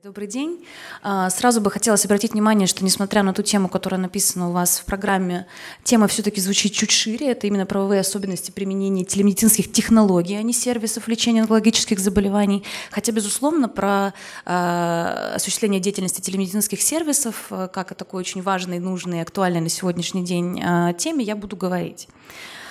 Добрый день. А, сразу бы хотелось обратить внимание, что несмотря на ту тему, которая написана у вас в программе, тема все-таки звучит чуть шире. Это именно правовые особенности применения телемедицинских технологий, а не сервисов лечения онкологических заболеваний. Хотя, безусловно, про а, осуществление деятельности телемедицинских сервисов, э, как о такой очень важной, нужной, и актуальной на сегодняшний день а, теме, я буду говорить.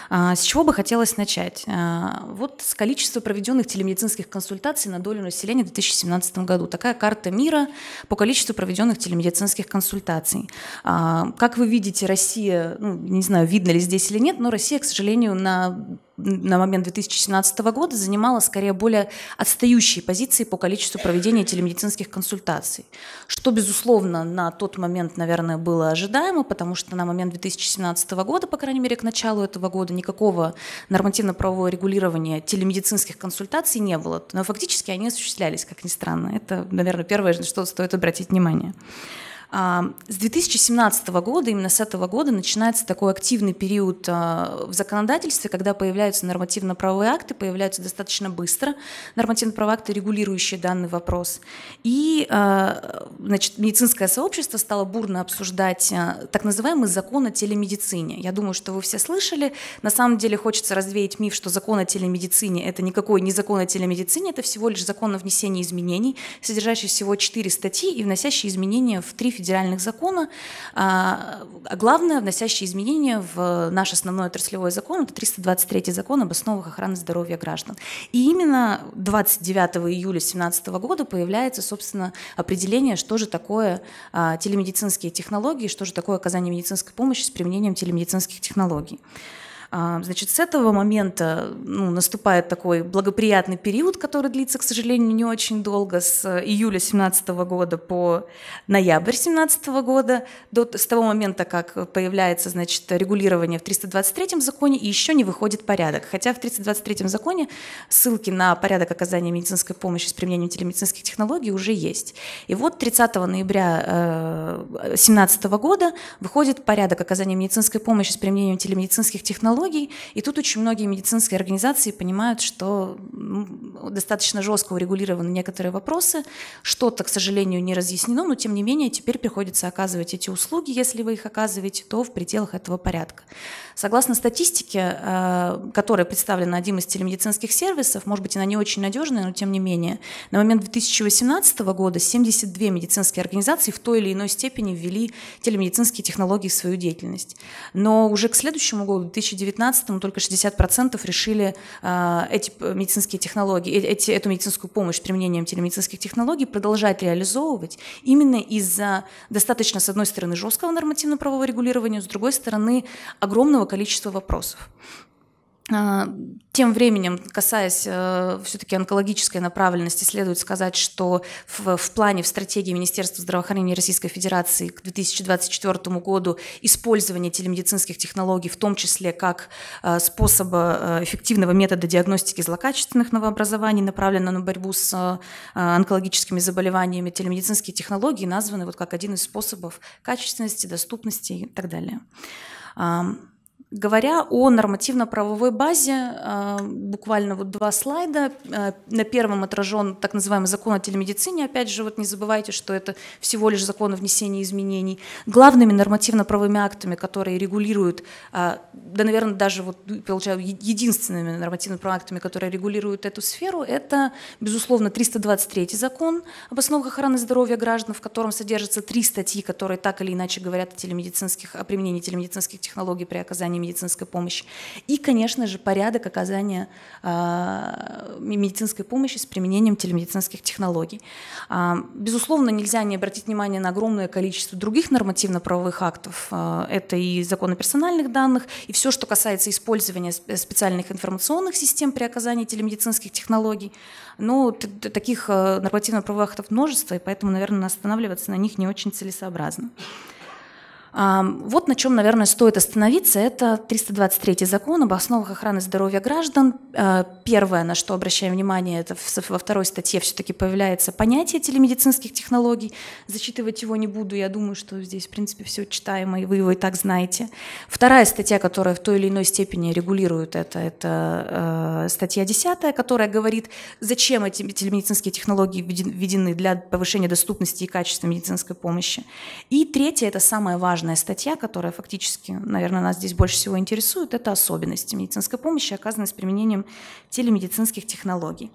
А, с чего бы хотелось начать? А, вот с количества проведенных телемедицинских консультаций на долю населения в 2017 году. Такая карта мира по количеству проведенных телемедицинских консультаций. А, как вы видите, Россия, ну, не знаю, видно ли здесь или нет, но Россия, к сожалению, на на момент 2017 года занимала скорее более отстающие позиции по количеству проведения телемедицинских консультаций, что, безусловно, на тот момент, наверное, было ожидаемо, потому что на момент 2017 года, по крайней мере, к началу этого года никакого нормативно-правового регулирования телемедицинских консультаций не было. Но фактически они осуществлялись, как ни странно. Это, наверное, первое, что стоит обратить внимание. С 2017 года, именно с этого года, начинается такой активный период а, в законодательстве, когда появляются нормативно-правовые акты, появляются достаточно быстро нормативно-правовые акты, регулирующие данный вопрос. И а, значит, медицинское сообщество стало бурно обсуждать а, так называемый закон о телемедицине. Я думаю, что вы все слышали. На самом деле хочется развеять миф, что закон о телемедицине – это никакой не закон о телемедицине, это всего лишь закон о внесении изменений, содержащий всего четыре статьи и вносящий изменения в три федеральных закона. А, а главное, вносящие изменения в наш основной отраслевой закон, это 323 закон об основах охраны здоровья граждан. И именно 29 июля 2017 года появляется, собственно, определение, что же такое а, телемедицинские технологии, что же такое оказание медицинской помощи с применением телемедицинских технологий. А, значит, с этого момента ну, наступает такой благоприятный период, который длится, к сожалению, не очень долго, с июля 2017 года по ноябрь 2017 года, до, с того момента, как появляется значит, регулирование в 323 законе, и еще не выходит порядок. Хотя в 323 законе ссылки на порядок оказания медицинской помощи с применением телемедицинских технологий уже есть. И вот 30 ноября 2017 э, года выходит порядок оказания медицинской помощи с применением телемедицинских технологий технологий, и тут очень многие медицинские организации понимают, что достаточно жестко урегулированы некоторые вопросы, что-то, к сожалению, не разъяснено, но тем не менее теперь приходится оказывать эти услуги, если вы их оказываете, то в пределах этого порядка. Согласно статистике, э, которая представлена одним из телемедицинских сервисов, может быть, она не очень надежная, но тем не менее, на момент 2018 года 72 медицинские организации в той или иной степени ввели телемедицинские технологии в свою деятельность. Но уже к следующему году, 2019 2019-му только 60% решили а, эти медицинские технологии, э, эти, эту медицинскую помощь применением телемедицинских технологий продолжать реализовывать именно из-за достаточно, с одной стороны, жесткого нормативно-правового регулирования, с другой стороны, огромного количества вопросов. А, тем временем, касаясь э, все-таки онкологической направленности, следует сказать, что в, в плане, в стратегии Министерства здравоохранения Российской Федерации к 2024 году использование телемедицинских технологий, в том числе как э, способа э, эффективного метода диагностики злокачественных новообразований, направлено на борьбу с э, онкологическими заболеваниями, телемедицинские технологии названы вот как один из способов качественности, доступности и так далее. Говоря о нормативно-правовой базе, а, буквально вот два слайда. А, на первом отражен так называемый закон о телемедицине. Опять же, вот не забывайте, что это всего лишь закон о внесении изменений. Главными нормативно-правовыми актами, которые регулируют, а, да, наверное, даже вот, ну, получаю, единственными нормативно-правовыми актами, которые регулируют эту сферу, это, безусловно, 323 закон об основах охраны здоровья граждан, в котором содержатся три статьи, которые так или иначе говорят о, телемедицинских, о применении телемедицинских технологий при оказании оказания медицинской помощи. И, конечно же, порядок оказания а, медицинской помощи с применением телемедицинских технологий. А, безусловно, нельзя не обратить внимание на огромное количество других нормативно-правовых актов. А, это и закон о персональных данных, и все, что касается использования специальных информационных систем при оказании телемедицинских технологий. Но таких нормативно-правовых актов множество, и поэтому, наверное, останавливаться на них не очень целесообразно. Вот на чем, наверное, стоит остановиться, это 323 закон об основах охраны здоровья граждан. Э, первое, на что обращаем внимание, это во второй статье все-таки появляется понятие телемедицинских технологий. Зачитывать его не буду, я думаю, что здесь, в принципе, все читаемо, и вы его и так знаете. Вторая статья, которая в той или иной степени регулирует это, это э, статья 10, которая говорит, зачем эти телемедицинские технологии введены для повышения доступности и качества медицинской помощи. И третье, это самое важное, важная статья, которая фактически, наверное, нас здесь больше всего интересует, это особенности медицинской помощи, оказанной с применением телемедицинских технологий.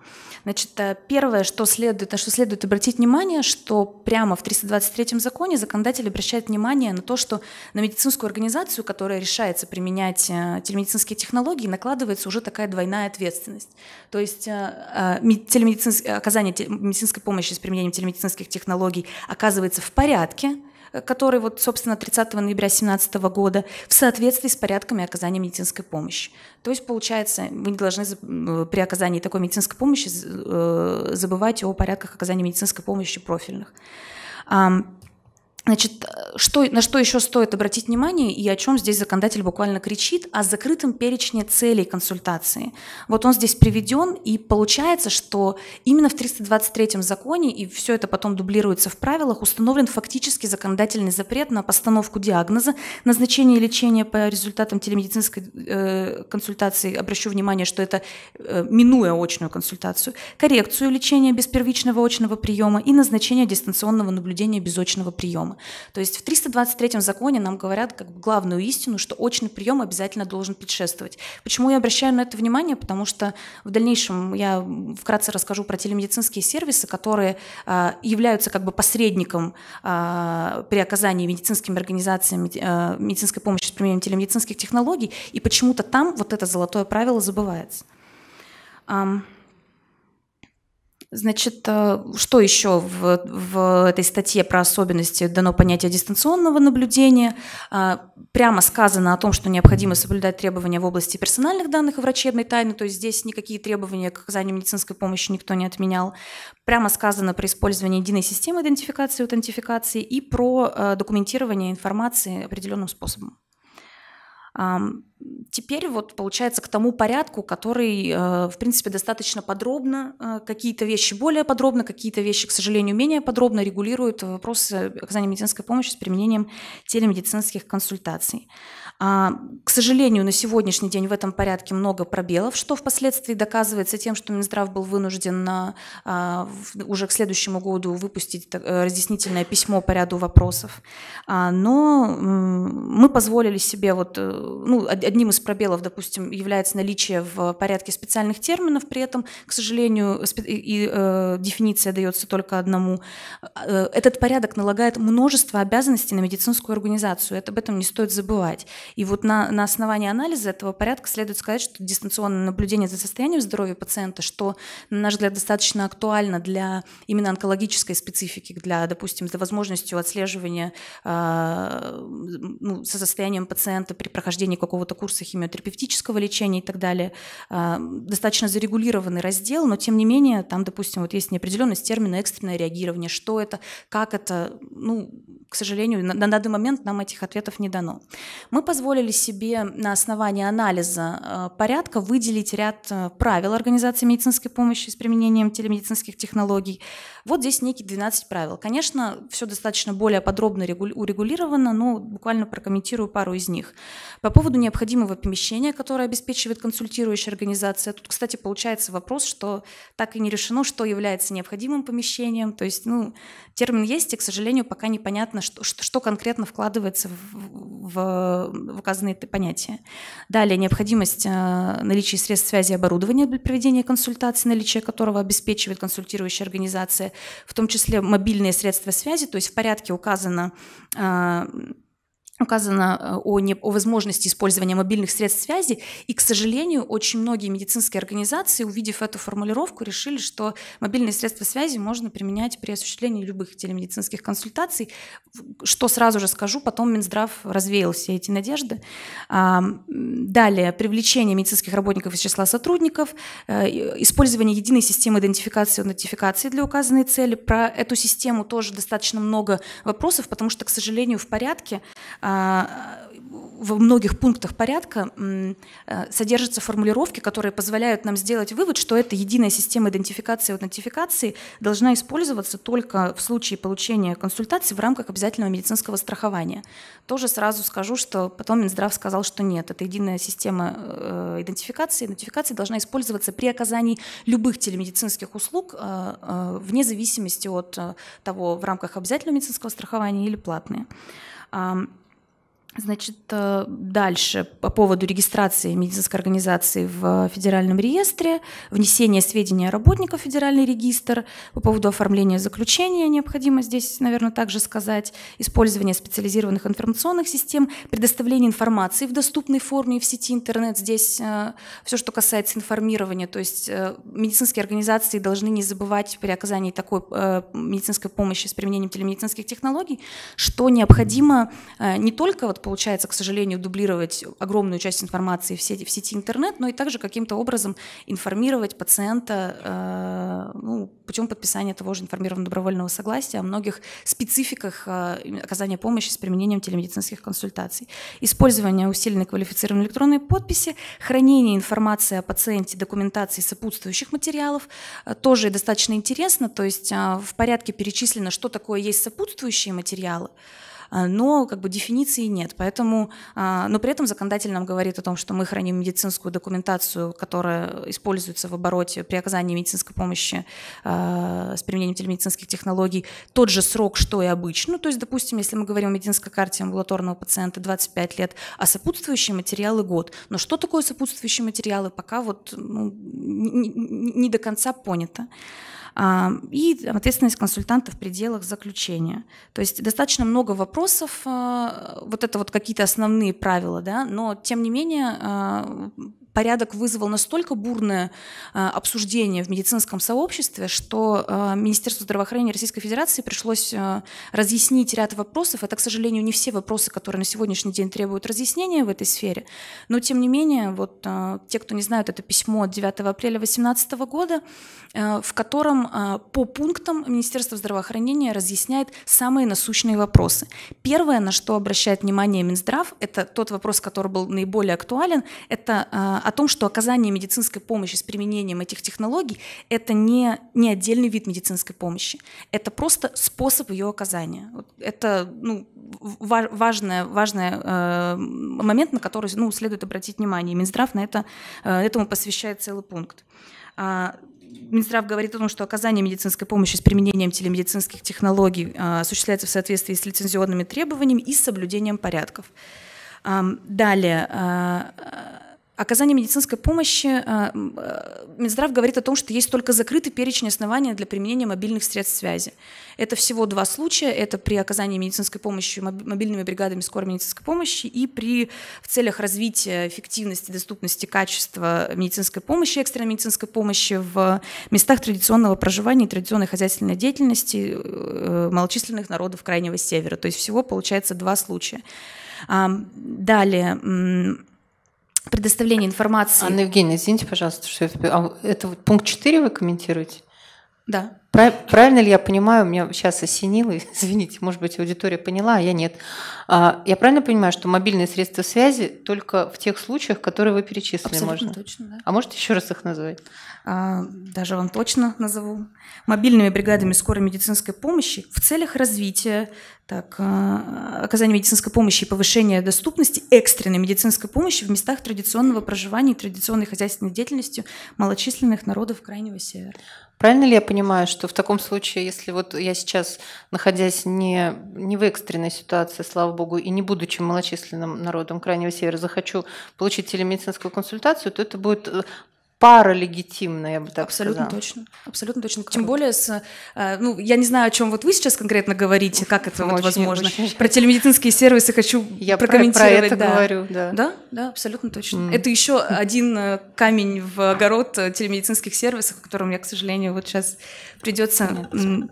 Значит, э, первое, что следует, на что следует обратить внимание, что прямо в 323 законе законодатель обращает внимание на то, что на медицинскую организацию, которая решается применять э, телемедицинские технологии, накладывается уже такая двойная ответственность. То есть э, телемедицинс... оказание медицинской помощи с применением телемедицинских технологий оказывается в порядке, Э, который вот, собственно, 30 ноября 2017 года в соответствии с порядками оказания медицинской помощи. То есть, получается, мы не должны при оказании такой медицинской помощи э, забывать о порядках оказания медицинской помощи профильных. Значит, что, на что еще стоит обратить внимание и о чем здесь законодатель буквально кричит, о закрытом перечне целей консультации. Вот он здесь приведен, и получается, что именно в 323-м законе, и все это потом дублируется в правилах, установлен фактически законодательный запрет на постановку диагноза, назначение лечения по результатам телемедицинской э, консультации, обращу внимание, что это э, минуя очную консультацию, коррекцию лечения без первичного очного приема и назначение дистанционного наблюдения без очного приема приемы. То есть в 323 законе нам говорят как бы главную истину, что очный прием обязательно должен предшествовать. Почему я обращаю на это внимание? Потому что в дальнейшем я вкратце расскажу про телемедицинские сервисы, которые а, являются как бы посредником а, при оказании медицинскими организациями а, медицинской помощи с применением телемедицинских технологий, и почему-то там вот это золотое правило забывается. Um... Значит, э, что еще в, в этой статье про особенности дано понятие дистанционного наблюдения? Э, прямо сказано о том, что необходимо соблюдать требования в области персональных данных и врачебной тайны, то есть здесь никакие требования к оказанию медицинской помощи никто не отменял. Прямо сказано про использование единой системы идентификации и аутентификации и про э, документирование информации определенным способом. Теперь вот получается к тому порядку, который, э, в принципе, достаточно подробно, э, какие-то вещи более подробно, какие-то вещи, к сожалению, менее подробно регулируют вопросы оказания медицинской помощи с применением телемедицинских консультаций. А, к сожалению, на сегодняшний день в этом порядке много пробелов, что впоследствии доказывается тем, что Минздрав был вынужден а, уже к следующему году выпустить э, разъяснительное письмо по ряду вопросов. А, но мы позволили себе, вот, э, ну, одним из пробелов, допустим, является наличие в порядке специальных терминов, при этом, к сожалению, и э, дефиниция дается только одному. Этот порядок налагает множество обязанностей на медицинскую организацию, это, об этом не стоит забывать. И вот на, на основании анализа этого порядка следует сказать, что дистанционное наблюдение за состоянием здоровья пациента, что, на наш взгляд, достаточно актуально для именно онкологической специфики, для, допустим, за возможностью отслеживания э, ну, со состоянием пациента при прохождении какого-то курса химиотерапевтического лечения и так далее, э, достаточно зарегулированный раздел, но тем не менее там, допустим, вот есть неопределенность термина экстренное реагирование, что это, как это, ну, к сожалению, на, на данный момент нам этих ответов не дано. Мы позволили себе на основании анализа э, порядка выделить ряд э, правил организации медицинской помощи с применением телемедицинских технологий. Вот здесь некие 12 правил. Конечно, все достаточно более подробно урегулировано, но буквально прокомментирую пару из них. По поводу необходимого помещения, которое обеспечивает консультирующая организация, тут, кстати, получается вопрос, что так и не решено, что является необходимым помещением. То есть, ну, термин есть, и, к сожалению, пока непонятно, что, что конкретно вкладывается в, в указаны эти понятия. Далее необходимость э, наличия средств связи и оборудования для проведения консультации, наличие которого обеспечивает консультирующая организация, в том числе мобильные средства связи, то есть в порядке указано э, указано э, о, не, о возможности использования мобильных средств связи, и, к сожалению, очень многие медицинские организации, увидев эту формулировку, решили, что мобильные средства связи можно применять при осуществлении любых телемедицинских консультаций, что сразу же скажу, потом Минздрав развеял все эти надежды. А, далее, привлечение медицинских работников из числа сотрудников, э, э, использование единой системы идентификации и нотификации для указанной цели. Про эту систему тоже достаточно много вопросов, потому что, к сожалению, в порядке а, во многих пунктах порядка э, содержатся формулировки, которые позволяют нам сделать вывод, что эта единая система идентификации и аутентификации должна использоваться только в случае получения консультации в рамках обязательного медицинского страхования. Тоже сразу скажу, что потом Минздрав сказал, что нет, эта единая система э, идентификации, и идентификации должна использоваться при оказании любых телемедицинских услуг э, вне зависимости от того, в рамках обязательного медицинского страхования или платные. Значит, э, дальше по поводу регистрации медицинской организации в федеральном реестре, внесение сведений о работниках в федеральный регистр, по поводу оформления заключения необходимо здесь, наверное, также сказать, использование специализированных информационных систем, предоставление информации в доступной форме в сети интернет. Здесь э, все, что касается информирования, то есть э, медицинские организации должны не забывать при оказании такой медицинской помощи с применением телемедицинских технологий, что необходимо не только вот получается, к сожалению, дублировать огромную часть информации в сети, в сети интернет, но и также каким-то образом информировать пациента э, ну, путем подписания того же информированного добровольного согласия о многих спецификах э, оказания помощи с применением телемедицинских консультаций. Использование усиленной квалифицированной электронной подписи, хранение информации о пациенте, документации сопутствующих материалов э, тоже достаточно интересно, то есть э, в порядке перечислено, что такое есть сопутствующие материалы, материалы, а, но как бы дефиниции нет. Поэтому, а, но при этом законодатель нам говорит о том, что мы храним медицинскую документацию, которая используется в обороте при оказании медицинской помощи а, с применением телемедицинских технологий, тот же срок, что и обычно. То есть, допустим, если мы говорим о медицинской карте амбулаторного пациента 25 лет, а сопутствующие материалы год. Но что такое сопутствующие материалы, пока вот ну, не, не до конца понято и ответственность консультанта в пределах заключения. То есть достаточно много вопросов, а, вот это вот какие-то основные правила, да, но тем не менее а, порядок вызвал настолько бурное э, обсуждение в медицинском сообществе, что э, Министерству здравоохранения Российской Федерации пришлось э, разъяснить ряд вопросов. Это, к сожалению, не все вопросы, которые на сегодняшний день требуют разъяснения в этой сфере. Но, тем не менее, вот те, кто не знают, это письмо от 9 апреля 2018 года, в котором по пунктам Министерство здравоохранения разъясняет самые насущные вопросы. Первое, на что обращает внимание Минздрав, это тот вопрос, который был наиболее актуален, это о том, что оказание медицинской помощи с применением этих технологий – это не, не отдельный вид медицинской помощи, это просто способ ее оказания. Это ну, важный, важный э, момент, на который ну, следует обратить внимание. И Минздрав на это, э, этому посвящает целый пункт. А, Минздрав говорит о том, что оказание медицинской помощи с применением телемедицинских технологий э, осуществляется в соответствии с лицензионными требованиями и соблюдением порядков. Далее, э, оказание медицинской помощи, а, а, Минздрав говорит о том, что есть только закрытый перечень оснований для применения мобильных средств связи. Это всего два случая. Это при оказании медицинской помощи мобильными бригадами скорой медицинской помощи и при в целях развития эффективности, доступности, качества медицинской помощи, экстренной медицинской помощи в местах традиционного проживания и традиционной хозяйственной деятельности э, малочисленных народов Крайнего Севера. То есть всего получается два случая. Далее, Предоставление информации. Анна Евгеньевна, извините, пожалуйста, что это, а это вот пункт 4 вы комментируете? Да. Правильно ли я понимаю, меня сейчас осенило, извините, может быть, аудитория поняла, а я нет. А, я правильно понимаю, что мобильные средства связи только в тех случаях, которые вы перечислили, Абсолютно можно? точно, да. А можете еще раз их назвать? А, даже вам точно назову, мобильными бригадами скорой медицинской помощи в целях развития так, а, оказания медицинской помощи и повышения доступности экстренной медицинской помощи в местах традиционного проживания и традиционной хозяйственной деятельности малочисленных народов Крайнего Севера. Правильно ли я понимаю, что в таком случае, если вот я сейчас, находясь не, не в экстренной ситуации, слава богу, и не будучи малочисленным народом Крайнего Севера, захочу получить телемедицинскую консультацию, то это будет э, пара легитимная, я бы так Абсолютно сказала. точно. Абсолютно точно. Круто. Тем более, с, э, ну, я не знаю, о чем вот вы сейчас конкретно говорите, как это очень, вот возможно. Очень. Про телемедицинские сервисы хочу я прокомментировать. Я про, про это да. говорю, да. Да, да, абсолютно точно. Mm. Это еще один э, камень в огород э, телемедицинских сервисов, о котором я, к сожалению, вот сейчас придется Нет,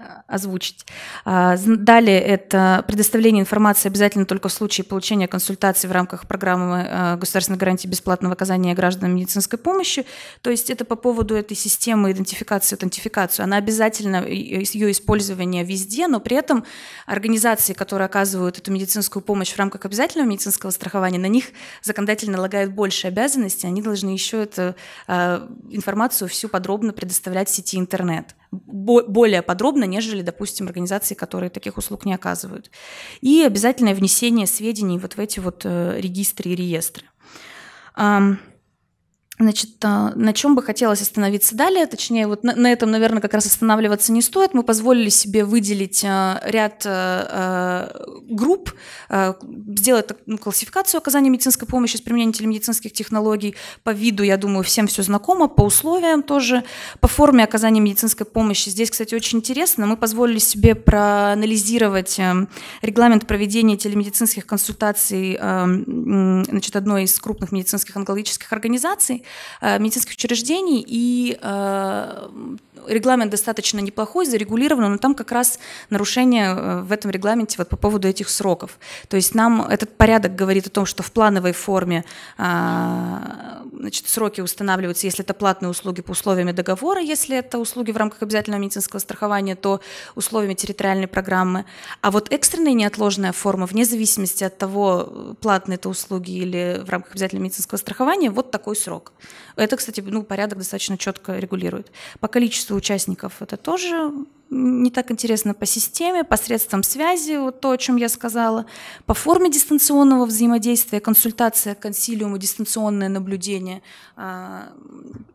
Э, озвучить. А, далее это предоставление информации обязательно только в случае получения консультации в рамках программы э, государственной гарантии бесплатного оказания гражданам медицинской помощи. То есть это по поводу этой системы идентификации, аутентификации. Она обязательно, ее использование везде, но при этом организации, которые оказывают эту медицинскую помощь в рамках обязательного медицинского страхования, на них законодательно налагают больше обязанностей, они должны еще эту э, информацию всю подробно предоставлять в сети интернет более подробно, нежели, допустим, организации, которые таких услуг не оказывают. И обязательное внесение сведений вот в эти вот э, регистры и реестры. Значит, а, на чем бы хотелось остановиться далее, точнее, вот на, этом, наверное, как раз останавливаться не стоит. Мы позволили себе выделить а, ряд а, групп, сделать ну, классификацию оказания медицинской помощи с применением телемедицинских технологий. По виду, я думаю, всем все знакомо, по условиям тоже, по форме оказания медицинской помощи. Здесь, кстати, очень интересно. Мы позволили себе проанализировать эм, регламент проведения телемедицинских консультаций эм, значит, одной из крупных медицинских онкологических организаций Э, медицинских учреждений и э, регламент достаточно неплохой, зарегулирован, но там как раз нарушение э, в этом регламенте вот по поводу этих сроков. То есть нам этот порядок говорит о том, что в плановой форме а, значит, сроки устанавливаются, если это платные услуги по условиям договора, если это услуги в рамках обязательного медицинского страхования, то условиями территориальной программы. А вот экстренная неотложная форма, вне зависимости от того, платные это услуги или в рамках обязательного медицинского страхования, вот такой срок. Это, кстати, ну, порядок достаточно четко регулирует. По количеству количество участников это тоже не так интересно по системе, посредством связи, вот то, о чем я сказала, по форме дистанционного взаимодействия, консультация консилиума, дистанционное наблюдение а,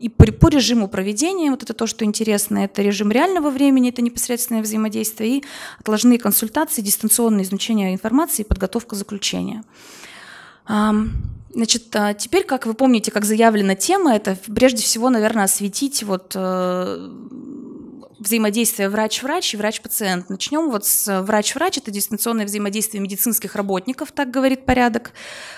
и по режиму проведения, вот это то, что интересно, это режим реального времени, это непосредственное взаимодействие и отложные консультации, дистанционное изучение информации и подготовка заключения. Значит, а, теперь, как вы помните, как заявлена тема, это прежде всего, наверное, осветить вот э, взаимодействие врач-врач и врач-пациент. Начнем вот с э, врач-врач, это дистанционное взаимодействие медицинских работников, так говорит порядок.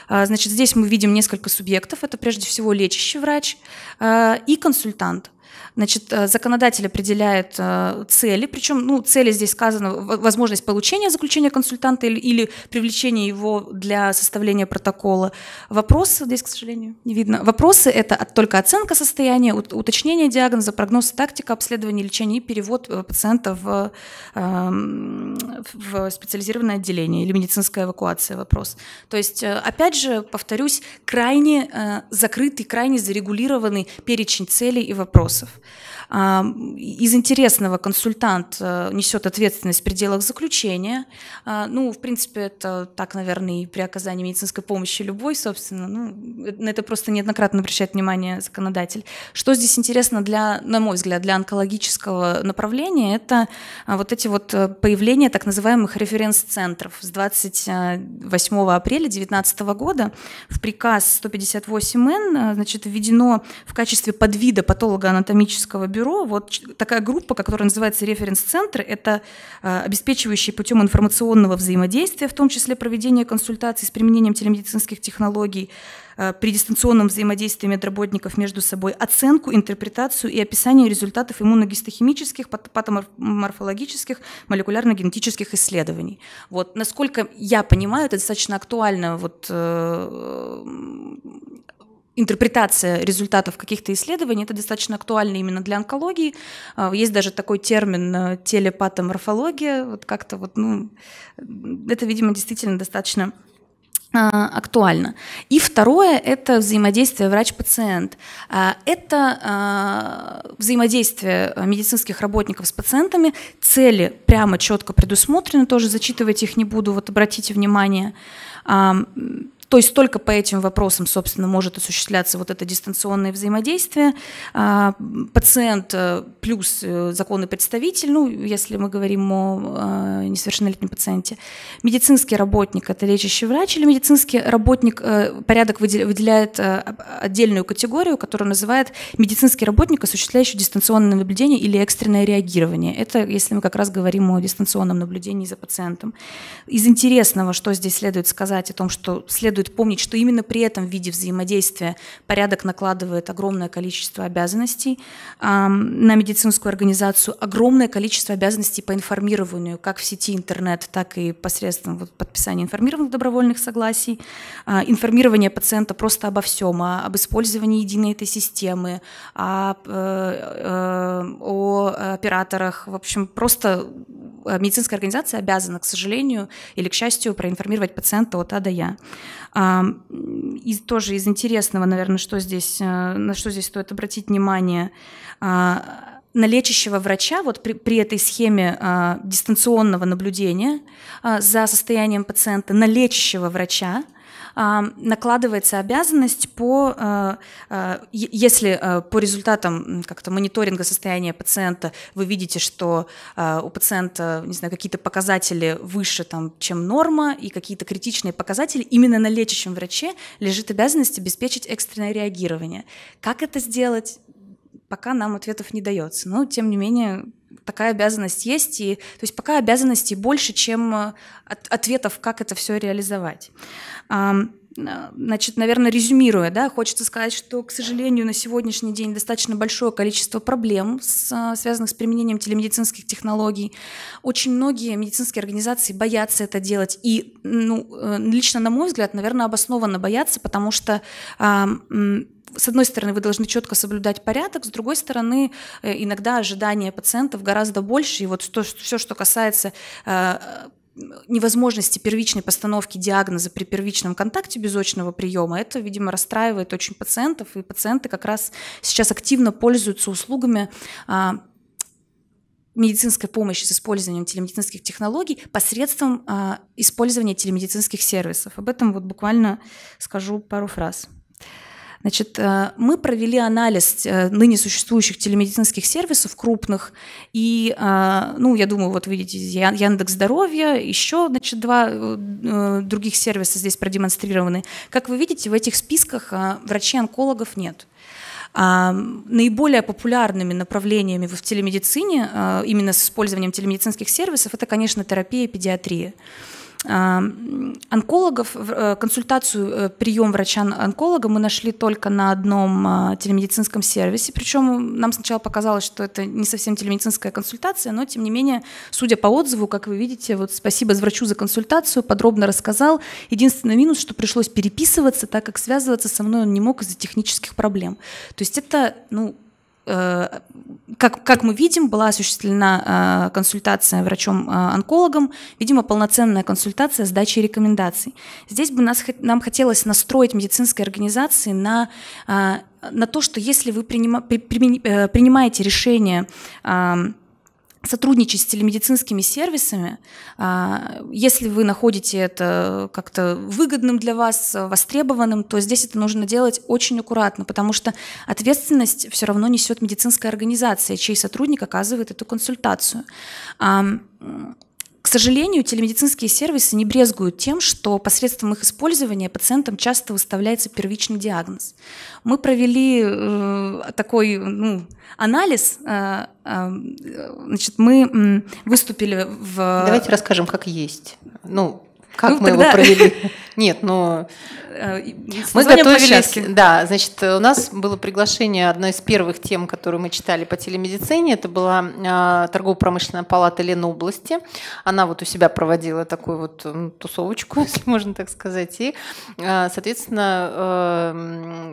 А, значит, здесь мы видим несколько субъектов, это прежде всего лечащий врач а, и консультант – Значит, э, законодатель определяет э, цели, причем ну, цели здесь сказано возможность получения заключения консультанта или, или привлечения его для составления протокола. Вопросы здесь, к сожалению, не видно. Вопросы – это только оценка состояния, уточнение диагноза, прогноз, тактика обследования, лечения и перевод э, пациента в, эм, в специализированное отделение или медицинская эвакуация – вопрос. То есть, опять же, повторюсь, крайне закрытый, крайне зарегулированный перечень целей и вопросов вопросов. Из интересного консультант э, несет ответственность в пределах заключения. А, ну, в принципе, это так, наверное, и при оказании медицинской помощи любой, собственно. Ну, э, на это просто неоднократно обращает внимание законодатель. Что здесь интересно для, на мой взгляд, для онкологического направления, это а, вот эти вот э, появления так называемых референс-центров. С 28 апреля 2019 года в приказ 158Н значит, введено в качестве подвида патолога анатомии экономического бюро, вот такая группа, которая называется референс центр это а, обеспечивающий путем информационного взаимодействия, в том числе проведение консультаций с применением телемедицинских технологий, а, при дистанционном взаимодействии медработников между собой, оценку, интерпретацию и описание результатов иммуногистохимических, патоморфологических, молекулярно-генетических исследований. Вот. Насколько я понимаю, это достаточно актуально вот, э, интерпретация результатов каких-то исследований, это достаточно актуально именно для онкологии. А, есть даже такой термин э, телепатоморфология, вот как-то вот, ну, это, видимо, действительно достаточно а, актуально. И второе – это взаимодействие врач-пациент. А, это взаимодействие медицинских работников с пациентами. Цели прямо четко предусмотрены, тоже зачитывать их не буду, вот обратите внимание. То есть только по этим вопросам, собственно, может осуществляться вот это дистанционное взаимодействие. А, пациент э, плюс э, законный представитель, ну, если мы говорим о а, несовершеннолетнем пациенте. Медицинский работник – это лечащий врач или медицинский работник, э, порядок выделяет отдельную категорию, которую называет медицинский работник, осуществляющий дистанционное наблюдение или экстренное реагирование. Это если мы как раз говорим о дистанционном наблюдении за пациентом. Из интересного, что здесь следует сказать о том, что следует следует помнить, что именно при этом виде взаимодействия порядок накладывает огромное количество обязанностей на медицинскую организацию, огромное количество обязанностей по информированию как в сети интернет, так и посредством подписания информированных добровольных согласий, а, информирование пациента просто обо всем, а, об использовании единой этой системы, о, а, э, э, о операторах, в общем, просто э, медицинская организация обязана, к сожалению или к счастью, проинформировать пациента от А до Я. А, И тоже из интересного, наверное, что здесь, э, на что здесь стоит обратить внимание, а, на лечащего врача вот при, при этой схеме а, дистанционного наблюдения а, за состоянием пациента, на лечащего врача накладывается обязанность по, э, э, если э, по результатам как-то мониторинга состояния пациента вы видите, что у пациента, не знаю, какие-то показатели выше, там, чем норма, и какие-то критичные показатели, именно на лечащем враче лежит обязанность обеспечить экстренное реагирование. Как это сделать? пока нам ответов не дается. Но, тем не менее, такая обязанность есть, и то есть пока обязанностей больше, чем э, от, ответов, как это все реализовать. Э, значит, наверное, резюмируя, да, хочется сказать, что, к сожалению, на сегодняшний день достаточно большое количество проблем, э, связанных с применением телемедицинских технологий. Очень многие медицинские организации боятся это делать. И ну, э, лично, на мой взгляд, наверное, обоснованно боятся, потому что с одной стороны, вы должны четко соблюдать порядок, с другой стороны, иногда ожидания пациентов гораздо больше. И вот то, что, все, что касается невозможности первичной постановки диагноза при первичном контакте без очного приема, это, видимо, расстраивает очень пациентов, и пациенты как раз сейчас активно пользуются услугами а, медицинской помощи с использованием телемедицинских технологий посредством э, использования телемедицинских сервисов. Об этом вот буквально скажу пару фраз. Значит, э, мы провели анализ э, ныне существующих телемедицинских сервисов крупных, и, э, ну, я думаю, вот видите, Яндекс Здоровье, еще, значит, два других сервиса здесь продемонстрированы. Как вы видите, в этих списках врачей-онкологов нет. А, наиболее популярными направлениями в телемедицине, именно с использованием телемедицинских сервисов, это, конечно, терапия и педиатрия онкологов, э, консультацию, э, прием врача-онколога мы нашли только на одном а, телемедицинском сервисе. Причем нам сначала показалось, что это не совсем телемедицинская консультация, но тем не менее, судя по отзыву, как вы видите, вот спасибо врачу за консультацию, подробно рассказал. Единственный минус, что пришлось переписываться, так как связываться со мной он не мог из-за технических проблем. То есть это, ну, Э, как, как мы видим, была осуществлена э, консультация врачом-онкологом, э, видимо, полноценная консультация с дачей рекомендаций. Здесь бы нас, нам хотелось настроить медицинские организации на на то, что если вы принима, при, при, принимаете решение сотрудничать с телемедицинскими сервисами, а, если вы находите это как-то выгодным для вас, востребованным, то здесь это нужно делать очень аккуратно, потому что ответственность все равно несет медицинская организация, чей сотрудник оказывает эту консультацию к сожалению, телемедицинские сервисы не брезгуют тем, что посредством их использования пациентам часто выставляется первичный диагноз. Мы провели э, такой ну, анализ. Э, э, значит, мы выступили в... Давайте расскажем, как есть. Ну, как ну, мы тогда... его провели? Нет, но Э, мы готовились, да, значит, у нас было приглашение одной из первых тем, которую мы читали по телемедицине, это была а, торгово-промышленная палата Ленобласти, она вот у себя проводила такую вот тусовочку, если можно так сказать, и, а, соответственно, э,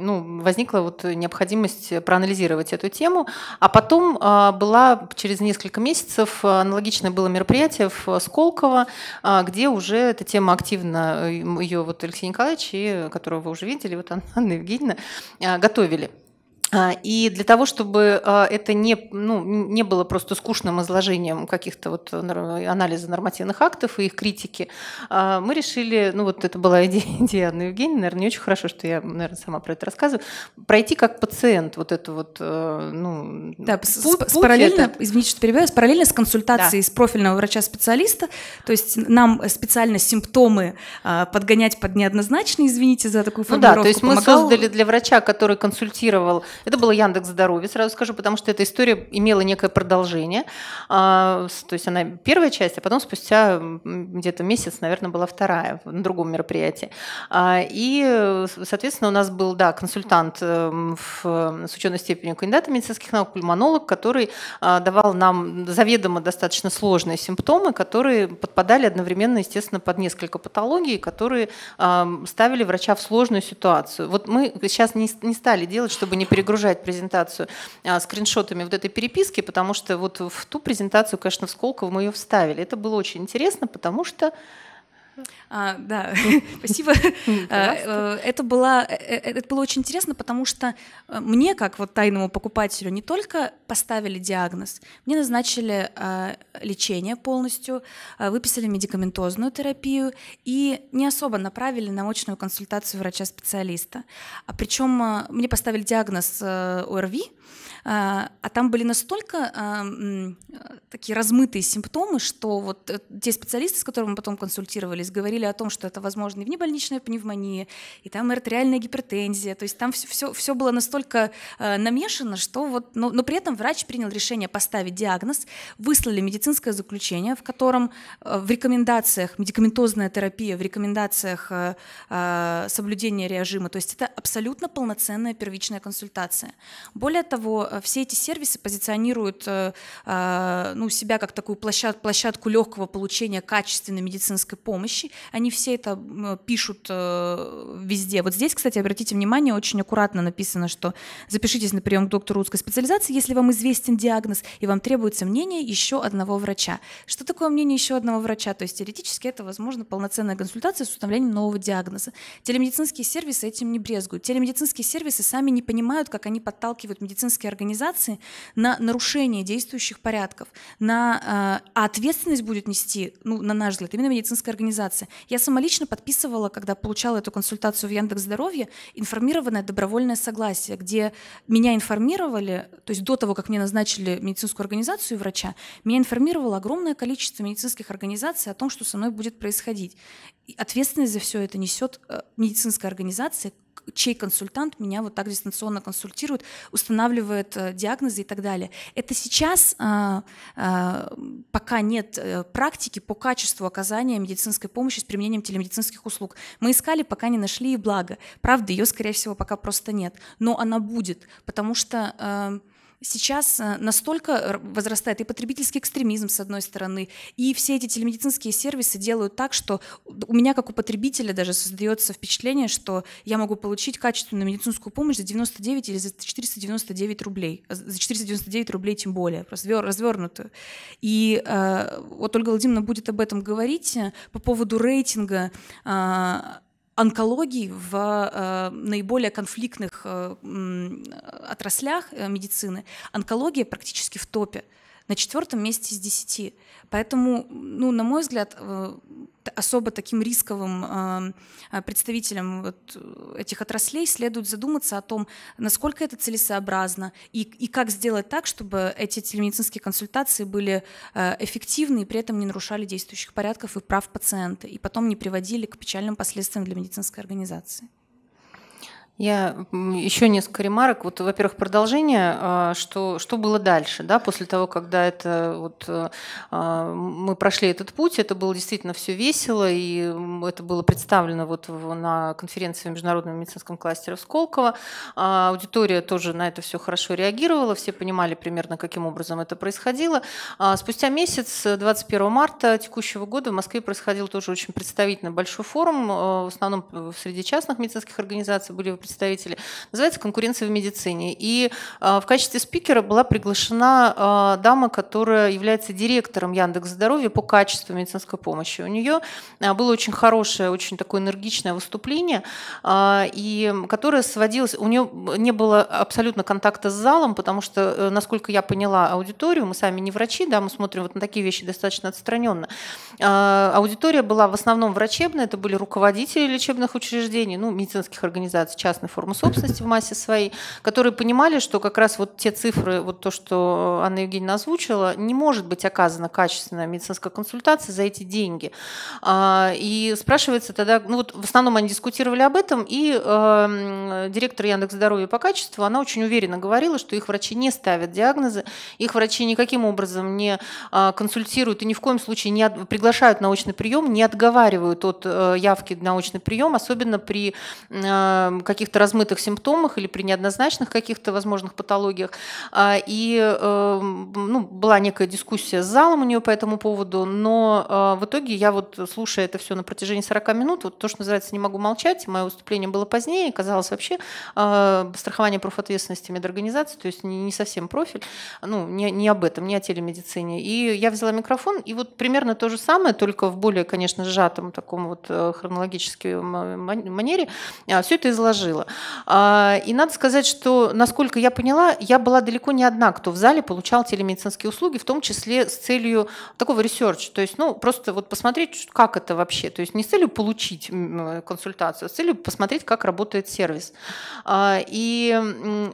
ну, возникла вот необходимость проанализировать эту тему, а потом а, была через несколько месяцев э, аналогичное было мероприятие в Сколково, где уже эта тема активно, ее вот Алексей Николаевич и которого вы уже видели, вот Анна Евгеньевна, а, готовили. А, и для того, чтобы а, это не, ну, не было просто скучным изложением каких-то вот э, анализа нормативных актов и их критики, а, мы решили, ну вот это была идея, идея Анны Евгеньевны, наверное, не очень хорошо, что я, наверное, сама про это рассказываю, пройти как пациент вот это вот, э, ну, да, путь, с, путь параллельно, этот. извините, что перебиваю, параллельно с консультацией да. с профильного врача-специалиста, то есть нам специально симптомы подгонять под неоднозначные, извините за такую формулировку. Ну да, то есть мы создали для врача, который консультировал это было Яндекс Здоровье, сразу скажу, потому что эта история имела некое продолжение. А, то есть она первая часть, а потом спустя где-то месяц, наверное, была вторая на другом мероприятии. А, и, соответственно, у нас был, да, консультант эм, с ученой степенью кандидата медицинских наук, пульмонолог, который а, давал нам заведомо достаточно сложные симптомы, которые подпадали одновременно, естественно, под несколько патологий, которые ставили врача в сложную ситуацию. Вот мы сейчас не стали делать, чтобы не перегрузить загружать презентацию а, скриншотами вот этой переписки, потому что вот в ту презентацию, конечно, в Сколково мы ее вставили. Это было очень интересно, потому что а, да, спасибо. А, э, это, было, э, э, это было очень интересно, потому что мне, как вот тайному покупателю, не только поставили диагноз, мне назначили а, лечение полностью, а, выписали медикаментозную терапию и не особо направили на очную консультацию врача-специалиста. А причем мне поставили диагноз ОРВИ, а, а там были настолько а, такие размытые симптомы, что вот э, те специалисты, с которыми мы потом консультировались, говорили о том, что это, возможно, и внебольничная пневмония, и там артериальная гипертензия. То есть там все, все, все было настолько э, намешано, что вот... Но, но при этом врач принял решение поставить диагноз, выслали медицинское заключение, в котором э, в рекомендациях медикаментозная терапия, в рекомендациях соблюдения режима, то есть это абсолютно полноценная первичная консультация. Более того, того, э, все эти сервисы позиционируют э, э, ну, себя как такую площадку, площадку легкого получения качественной медицинской помощи. Они все это пишут везде. Вот здесь, кстати, обратите внимание, очень аккуратно написано, что запишитесь на прием к доктору узкой специализации, если вам известен диагноз, и вам требуется мнение еще одного врача. Что такое мнение еще одного врача? То есть теоретически это, возможно, полноценная консультация с установлением нового диагноза. Телемедицинские сервисы этим не брезгуют. Телемедицинские сервисы сами не понимают, как они подталкивают медицинские медицинские организации на нарушение действующих порядков, на, а ответственность будет нести, ну, на наш взгляд, именно медицинская организация. Я сама лично подписывала, когда получала эту консультацию в Яндекс Здоровье, информированное добровольное согласие, где меня информировали, то есть до того, как мне назначили медицинскую организацию и врача, меня информировало огромное количество медицинских организаций о том, что со мной будет происходить. И ответственность за все это несет э, медицинская организация, чей консультант меня вот так дистанционно консультирует, устанавливает э, диагнозы и так далее. Это сейчас а, а, пока нет э, практики по качеству оказания медицинской помощи с применением телемедицинских услуг. Мы искали, пока не нашли, и благо. Правда, ее, скорее всего, пока просто нет. Но она будет, потому что э, сейчас э, настолько возрастает и потребительский экстремизм, с одной стороны, и все эти телемедицинские сервисы делают так, что у меня, как у потребителя, даже создается впечатление, что я могу получить качественную медицинскую помощь за 99 или за 499 рублей. Э, за 499 рублей тем более, просто развернутую. И э, вот Ольга Владимировна будет об этом говорить по поводу рейтинга а, онкологии в э, наиболее конфликтных э, отраслях э, медицины онкология практически в топе на четвертом месте из десяти. Поэтому, ну, на мой взгляд, э, особо таким рисковым э, э, представителям вот этих отраслей следует задуматься о том, насколько это целесообразно и, и как сделать так, чтобы эти телемедицинские консультации были эффективны и при этом не нарушали действующих порядков и прав пациента, и потом не приводили к печальным последствиям для медицинской организации. Я еще несколько ремарок. Вот, во-первых, продолжение, а, что, что было дальше, да, после того, когда это вот, э, а, мы прошли этот путь, это было действительно все весело, и это было представлено вот на конференции в Международном медицинском кластере в Сколково. А, аудитория тоже на это все хорошо реагировала, все понимали примерно, каким образом это происходило. Спустя месяц, 21 э, марта текущего года в Москве происходил тоже очень представительный большой форум, э, в основном среди частных медицинских организаций были представители. Называется «Конкуренция в медицине». И а, в качестве спикера была приглашена а, дама, которая является директором Яндекс Здоровья по качеству медицинской помощи. У нее а, было очень хорошее, очень такое энергичное выступление, и которое сводилось... У нее не было абсолютно контакта с залом, потому что, э, насколько я поняла аудиторию, мы сами не врачи, да, мы смотрим вот на такие вещи достаточно отстраненно. Аудитория была в основном врачебная, это были руководители лечебных учреждений, ну, медицинских организаций, частных частной формы собственности в массе своей, которые понимали, что как раз вот те цифры, вот то, что Анна Евгеньевна озвучила, не может быть оказана качественная медицинская консультация за эти деньги. А, и спрашивается тогда, ну вот в основном они дискутировали об этом, и эм, директор Яндекс Здоровья по качеству, она очень уверенно говорила, что их врачи не ставят диагнозы, их врачи никаким образом не а, консультируют и ни в коем случае не приглашают на прием, не отговаривают от э, явки на очный прием, особенно при эм, каких каких-то размытых симптомах или при неоднозначных каких-то возможных патологиях. А, и эм, ну, была некая дискуссия с залом у нее по этому поводу, но а, в итоге я вот, слушая это все на протяжении 40 минут, вот то, что называется «не могу молчать», мое выступление было позднее, казалось вообще а, страхование профответственности медорганизации, то есть не совсем профиль, ну, не, не об этом, не о телемедицине. И я взяла микрофон, и вот примерно то же самое, только в более, конечно, сжатом таком вот э, хронологическом э, манере, все это изложила жила. И надо сказать, что, насколько я поняла, я была далеко не одна, кто в зале получал телемедицинские услуги, в том числе с целью такого ресерча, то есть, ну, просто вот посмотреть, как это вообще, то есть не с целью получить консультацию, а с целью посмотреть, как работает сервис. А, и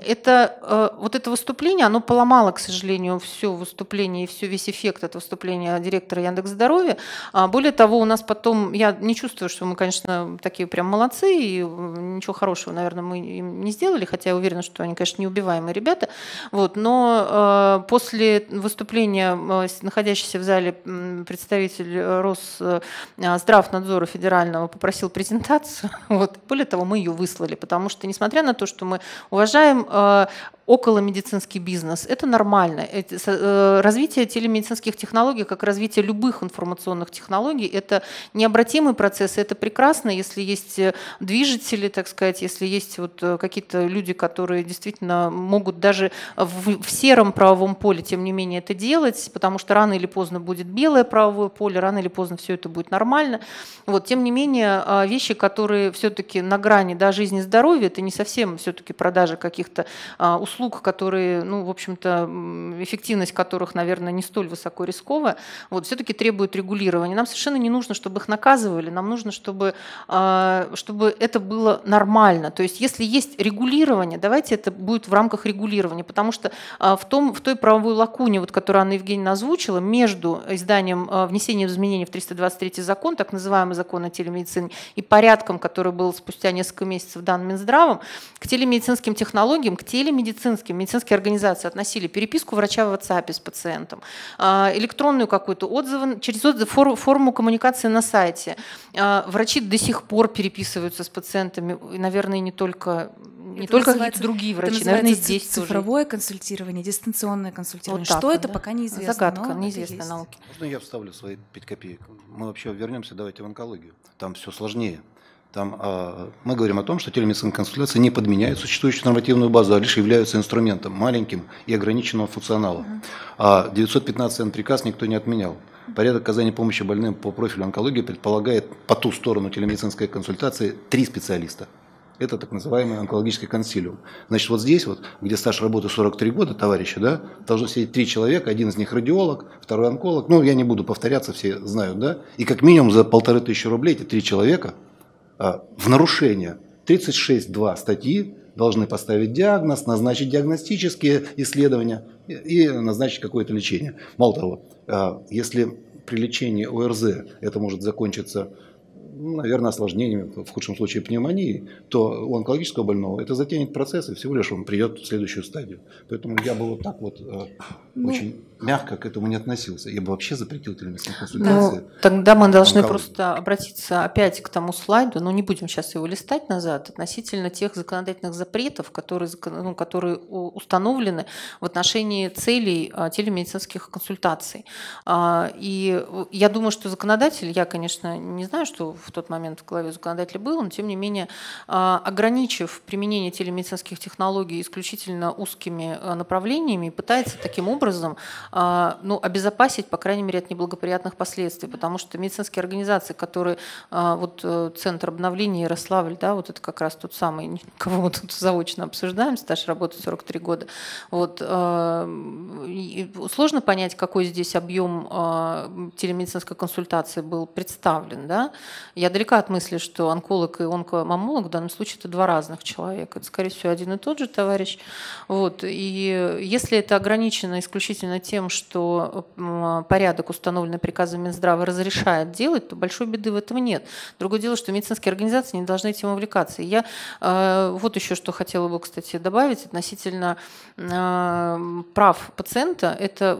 это, э, вот это выступление, оно поломало, к сожалению, все выступление и все, весь эффект этого выступления директора Яндекс Здоровья. А, более того, у нас потом, я не чувствую, что мы, конечно, такие прям молодцы, и ничего хорошего хорошего, наверное, мы им не сделали, хотя я уверена, что они, конечно, неубиваемые ребята. Вот, но э, после выступления э, находящийся в зале представитель э, Росздравнадзора э, федерального попросил презентацию. Вот. Более того, мы ее выслали, потому что, несмотря на то, что мы уважаем э, около медицинский бизнес. Это нормально. Э, развитие телемедицинских технологий, как развитие любых информационных технологий, это необратимый процесс, это прекрасно, если есть э, движители, так сказать, если есть вот э, какие-то люди, которые действительно могут даже в, в сером правовом поле, тем не менее, это делать, потому что рано или поздно будет белое правовое поле, рано или поздно все это будет нормально. Вот, тем не менее, а, вещи, которые все-таки на грани да, жизни и здоровья, это не совсем все-таки продажи каких-то а, услуг, услуг, которые, ну, в общем-то, эффективность которых, наверное, не столь высоко рисковая, вот, все-таки требуют регулирования. Нам совершенно не нужно, чтобы их наказывали, нам нужно, чтобы, а, чтобы это было нормально. То есть если есть регулирование, давайте это будет в рамках регулирования, потому что а, в, том, в той правовой лакуне, вот, которую Анна Евгеньевна озвучила, между изданием а, внесения изменений в 323 закон, так называемый закон о телемедицине, и порядком, который был спустя несколько месяцев дан Минздравом, к телемедицинским технологиям, к телемедицине медицинским, медицинские организации относили переписку врача в WhatsApp с пациентом, а, электронную какую-то отзывы, через отзывы, форму коммуникации на сайте. А, врачи до сих пор переписываются с пациентами, наверное, не только не это только какие-то другие врачи, наверное, здесь цифровое тоже. консультирование, дистанционное консультирование. Вот так, Что вот, это пока неизвестно. Загадка, неизвестная науки. Можно я вставлю свои пять копеек? Мы вообще вернемся, давайте в онкологию. Там все сложнее. Там э, мы говорим о том, что телемедицинские консультации не подменяют существующую нормативную базу, а лишь являются инструментом маленьким и ограниченного функционала. Uh-huh. А 915 приказ никто не отменял. Порядок оказания помощи больным по профилю онкологии предполагает по ту сторону телемедицинской консультации три специалиста. Это так называемый онкологический консилиум. Значит, вот здесь, вот, где стаж работы 43 года, товарищи, да, должно сидеть три человека, один из них радиолог, второй онколог. Ну, я не буду повторяться, все знают, да. И как минимум за полторы тысячи рублей эти три человека – Э, в нарушение 36.2 статьи должны поставить диагноз, назначить диагностические исследования и назначить какое-то лечение. Мало того, э, если при лечении ОРЗ это может закончиться ну, наверное, осложнениями, в худшем случае пневмонией, то у онкологического больного это затянет процесс, и всего лишь он придет в следующую стадию. Поэтому я бы вот так вот э, ну, очень мягко к этому не относился. Я бы вообще запретил телемедицинские консультации. Ну, тогда мы должны просто обратиться опять к тому слайду, но ну, не будем сейчас его листать назад, относительно тех законодательных запретов, которые, ну, которые установлены в отношении целей а, телемедицинских консультаций. А, и я думаю, что законодатель, я, конечно, не знаю, что в тот момент в голове законодателя был, но тем не менее, а, ограничив применение телемедицинских технологий исключительно узкими направлениями, пытается таким образом а, ну, обезопасить, по крайней мере, от неблагоприятных последствий, потому что медицинские организации, которые, а, вот э, Центр обновления Ярославль, да, вот это как раз тот самый, кого мы тут заочно обсуждаем, стаж работы 43 года, вот, а, сложно понять, какой здесь объем телемедицинской консультации был представлен, да, я далека от мысли, что онколог и онкомамолог в данном случае это два разных человека, это, скорее всего, один и тот же товарищ, вот, и если это ограничено исключительно тем, тем, что э, а, порядок, установленный приказом Минздрава, разрешает делать, то большой беды в этом нет. Другое дело, что медицинские организации не должны этим увлекаться. И я э, вот еще что хотела бы, кстати, добавить относительно а, прав пациента. Это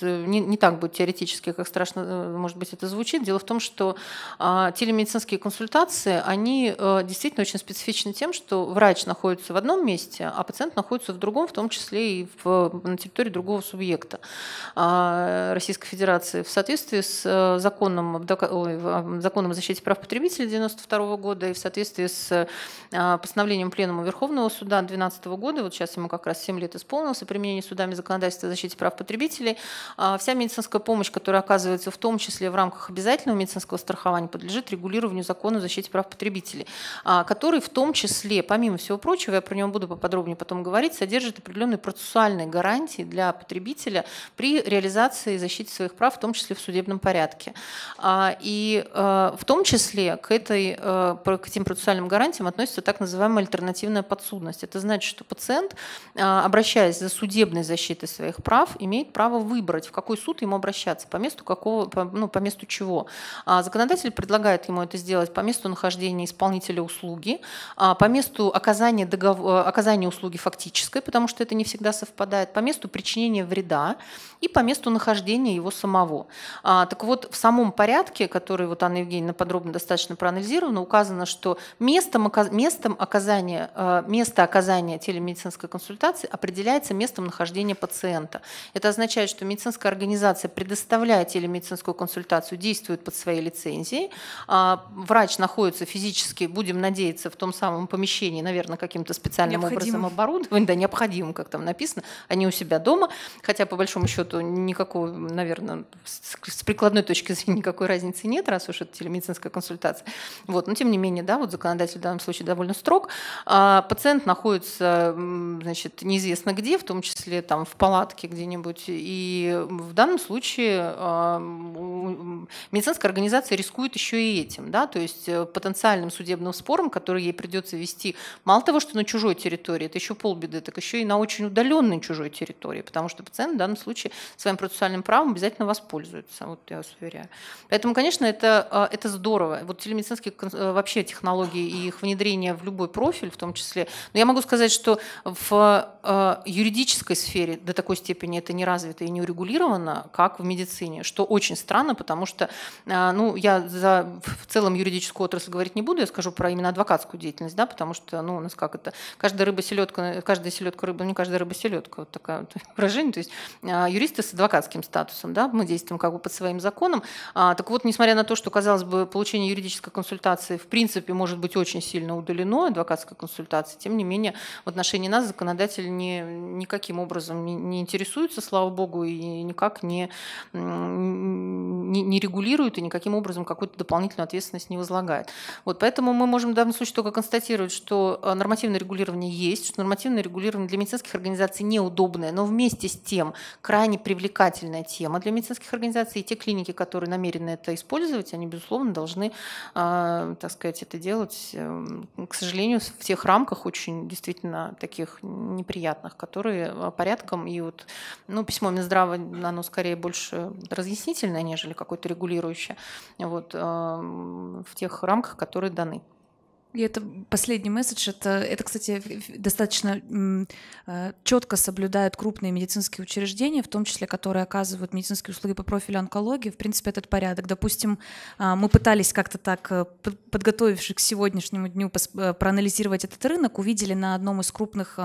э, не, так будет теоретически, как страшно, может быть, это звучит. Дело в том, что а, телемедицинские консультации, они действительно очень специфичны тем, что врач находится в одном месте, а пациент находится в другом, в том числе и в, на территории другого субъекта. А, Российской Федерации в соответствии с э, законом, законом о защите прав потребителей 1992 года и в соответствии с а, постановлением Пленума Верховного суда 2012 года, вот сейчас ему как раз 7 лет исполнилось, и применение судами законодательства о защите прав потребителей, а, вся медицинская помощь, которая оказывается в том числе в рамках обязательного медицинского страхования, подлежит регулированию закона о защите прав потребителей, который в том числе, помимо всего прочего, я про него буду поподробнее потом говорить, содержит определенные процессуальные гарантии для потребителя при реализации и защите своих прав, в том числе в судебном порядке. А, и э, в том числе к, этой, э, к этим процессуальным гарантиям относится так называемая альтернативная подсудность. Это значит, что пациент, э, обращаясь за судебной защитой своих прав, имеет право выбрать, в какой суд ему обращаться, по месту, какого, по, ну, по месту чего. А, законодатель предлагает ему это сделать по месту нахождения исполнителя услуги, а, по месту оказания, договор, оказания услуги фактической, потому что это не всегда совпадает, по месту причинения вреда, и по месту нахождения его самого. А, так вот, в самом порядке, который вот Анна Евгеньевна подробно достаточно проанализирована, указано, что местом, местом оказания, э, место оказания телемедицинской консультации определяется местом нахождения пациента. Это означает, что медицинская организация, предоставляя телемедицинскую консультацию, действует под своей лицензией. А, врач находится физически, будем надеяться, в том самом помещении, наверное, каким-то специальным необходимым. образом оборудован, да, необходимым, как там написано, они а у себя дома, хотя по большому счету никакой, наверное, с прикладной точки зрения никакой разницы нет, раз уж это телемедицинская консультация. Вот. Но тем не менее, да, вот законодатель в данном случае довольно строг. А пациент находится, значит, неизвестно где, в том числе там в палатке где-нибудь. И в данном случае а, медицинская организация рискует еще и этим, да, то есть э, потенциальным судебным спором, который ей придется вести, мало того, что на чужой территории, это еще полбеды, так еще и на очень удаленной чужой территории, потому что пациент в данном данном случае своим процессуальным правом обязательно воспользуются, вот я вас уверяю. Поэтому, конечно, это, а, это здорово. Вот телемедицинские э, вообще технологии и их внедрение в любой профиль в том числе. Но я могу сказать, что в а, юридической сфере до такой степени это не развито и не урегулировано, как в медицине, что очень странно, потому что а, ну, я за в целом юридическую отрасль говорить не буду, я скажу про именно адвокатскую деятельность, да, потому что ну, у нас как это, каждая рыба селедка, каждая селедка рыба, не каждая рыба селедка, вот такое вот выражение, то есть а, юристы с адвокатским статусом, да, мы действуем как бы под своим законом. А, так вот, несмотря на то, что, казалось бы, получение юридической консультации в принципе может быть очень сильно удалено, адвокатской консультации, тем не менее в отношении нас законодатель не, никаким образом не, не интересуется, слава богу, и никак не, не, не регулирует и никаким образом какую-то дополнительную ответственность не возлагает. Вот, поэтому мы можем в данном случае только констатировать, что а, нормативное регулирование есть, что нормативное регулирование для медицинских организаций неудобное, но вместе с тем крайне привлекательная тема для медицинских организаций, и те клиники, которые намерены это использовать, они, безусловно, должны, а, так сказать, это делать, эм, к сожалению, в тех рамках очень действительно таких неприятных, которые а, порядком, и вот, ну, письмо Минздрава, оно скорее больше разъяснительное, нежели какое-то регулирующее, вот, эм, в тех рамках, которые даны. И это последний месседж. Это, это кстати, достаточно э, четко соблюдают крупные медицинские учреждения, в том числе, которые оказывают медицинские услуги по профилю онкологии. В принципе, этот порядок. Допустим, а, мы пытались как-то так, э, подготовившись к сегодняшнему дню, э, проанализировать этот рынок, увидели на одном из крупных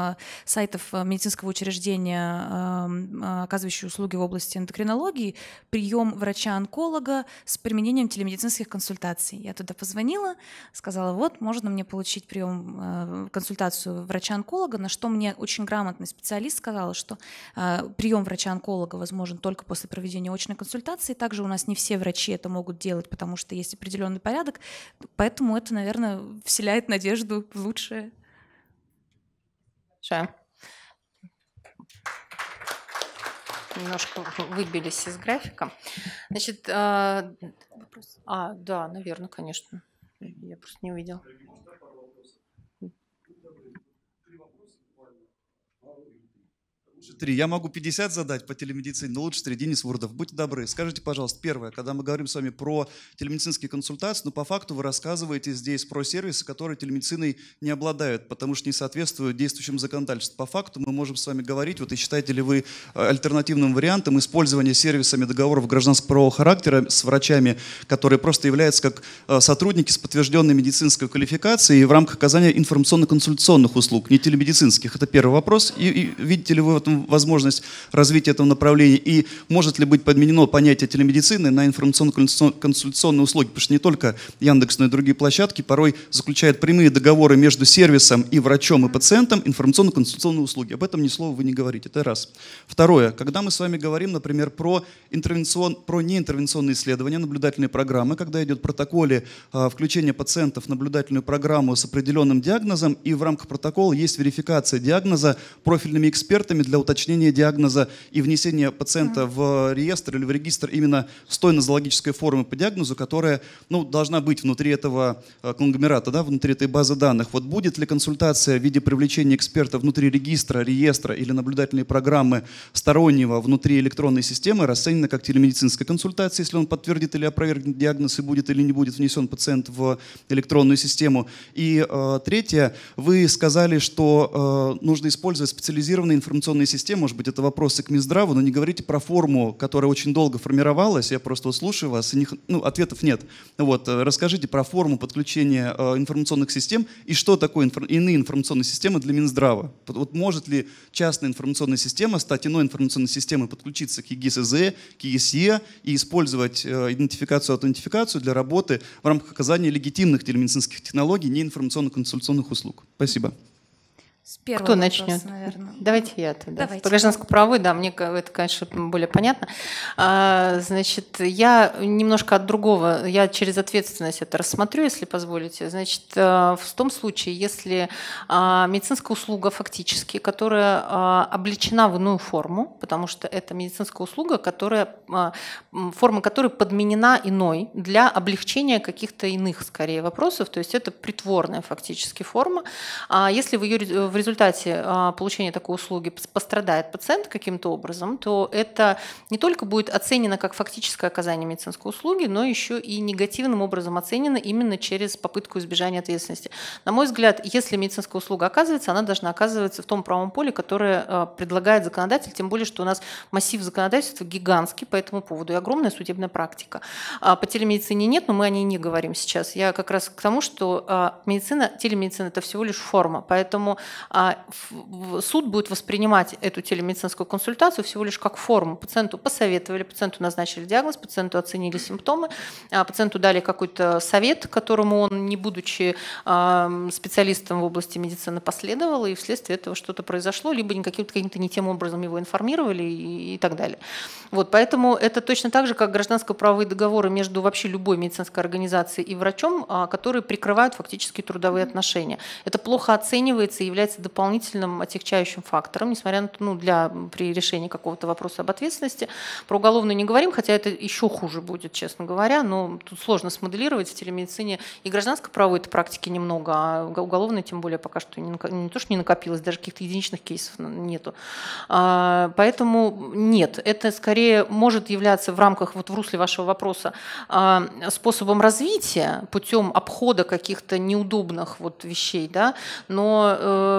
сайтов медицинского учреждения, эм, оказывающего услуги в области эндокринологии, прием врача-онколога с применением телемедицинских консультаций. Я туда позвонила, сказала, вот, можно можно мне получить прием, э, консультацию врача-онколога, на что мне очень грамотный специалист сказал что э, прием врача-онколога возможен только после проведения очной консультации. Также у нас не все врачи это могут делать, потому что есть определенный порядок. Поэтому это, наверное, вселяет надежду в лучшее. Ша. Немножко выбились из графика. Значит, э, а, да, наверное, конечно. Я просто не увидел. Три. Я могу 50 задать по телемедицине, но лучше среди Денис Вурдов, будьте добры, скажите, пожалуйста, первое, когда мы говорим с вами про телемедицинские консультации, но по факту вы рассказываете здесь про сервисы, которые телемедициной не обладают, потому что не соответствуют действующим законодательству. По факту мы можем с вами говорить, вот и считаете ли вы э, альтернативным вариантом использования сервисами договоров гражданского правового характера с врачами, которые просто являются как э, сотрудники с подтвержденной медицинской квалификацией в рамках оказания информационно-консультационных услуг, не телемедицинских. Это первый вопрос. И, и видите ли вы в этом этом возможность развития этого направления? И может ли быть подменено понятие телемедицины на информационно-консультационные услуги? Потому что не только Яндекс, но и другие площадки порой заключают прямые договоры между сервисом и врачом и пациентом информационно-консультационные услуги. Об этом ни слова вы не говорите. Это раз. Второе. Когда мы с вами говорим, например, про, интервенцион, про неинтервенционные исследования, наблюдательные программы, когда идет в протоколе а, включение пациентов в наблюдательную программу с определенным диагнозом, и в рамках протокола есть верификация диагноза профильными экспертами для уточнения диагноза и внесения пациента в реестр или в регистр именно с той нозологической формы по диагнозу, которая ну, должна быть внутри этого э, конгломерата, да, внутри этой базы данных. Вот будет ли консультация в виде привлечения эксперта внутри регистра, реестра или наблюдательной программы стороннего внутри электронной системы расценена как телемедицинская консультация, если он подтвердит или опровергнет диагноз и будет или не будет внесен пациент в электронную систему. И э, третье, вы сказали, что э, нужно использовать специализированные информационные системы, может быть, это вопросы к Минздраву, но не говорите про форму, которая очень долго формировалась. Я просто слушаю вас, и не, ну, ответов нет. Вот, э, расскажите про форму подключения э, информационных систем и что такое инфор, иные информационные системы для Минздрава. Вот может ли частная информационная система стать иной информационной системой, подключиться к ЕГИСЗ, к ЕСЕ и использовать э, идентификацию аутентификацию для работы в рамках оказания легитимных телемедицинских технологий, неинформационно консультационных услуг? Спасибо. С первого Кто вопроса, Наверное. Давайте я тогда. Давайте. По гражданско-правовой, да, мне это, конечно, более понятно. А, значит, я немножко от другого, я через ответственность это рассмотрю, если позволите. Значит, э, в том случае, если а, медицинская услуга фактически, которая а, обличена в иную форму, потому что это медицинская услуга, которая, форма которой подменена иной для облегчения каких-то иных, скорее, вопросов, то есть это притворная фактически форма. А если вы ее в результате а, получения такой услуги пострадает пациент каким-то образом, то это не только будет оценено как фактическое оказание медицинской услуги, но еще и негативным образом оценено именно через попытку избежания ответственности. На мой взгляд, если медицинская услуга оказывается, она должна оказываться в том правом поле, которое а, предлагает законодатель, тем более, что у нас массив законодательства гигантский по этому поводу и огромная судебная практика. А, по телемедицине нет, но мы о ней не говорим сейчас. Я как раз к тому, что медицина, телемедицина – это всего лишь форма, поэтому а суд будет воспринимать эту телемедицинскую консультацию всего лишь как форму. Пациенту посоветовали, пациенту назначили диагноз, пациенту оценили симптомы, а пациенту дали какой-то совет, которому он, не будучи специалистом в области медицины, последовал, и вследствие этого что-то произошло, либо каким-то не тем образом его информировали и, и так далее. Вот, поэтому это точно так же, как гражданско-правовые договоры между вообще любой медицинской организацией и врачом, а, которые прикрывают фактически трудовые отношения. Это плохо оценивается и является является дополнительным отягчающим фактором, несмотря на то, ну, для, при решении какого-то вопроса об ответственности. Про уголовную не говорим, хотя это еще хуже будет, честно говоря, но тут сложно смоделировать в телемедицине. И гражданско-правовой этой практики немного, а уголовной тем более пока что не, не то, что не накопилось, даже каких-то единичных кейсов нету. А, поэтому нет, это скорее может являться в рамках, вот в русле вашего вопроса, а, способом развития, путем обхода каких-то неудобных вот вещей, да, но э,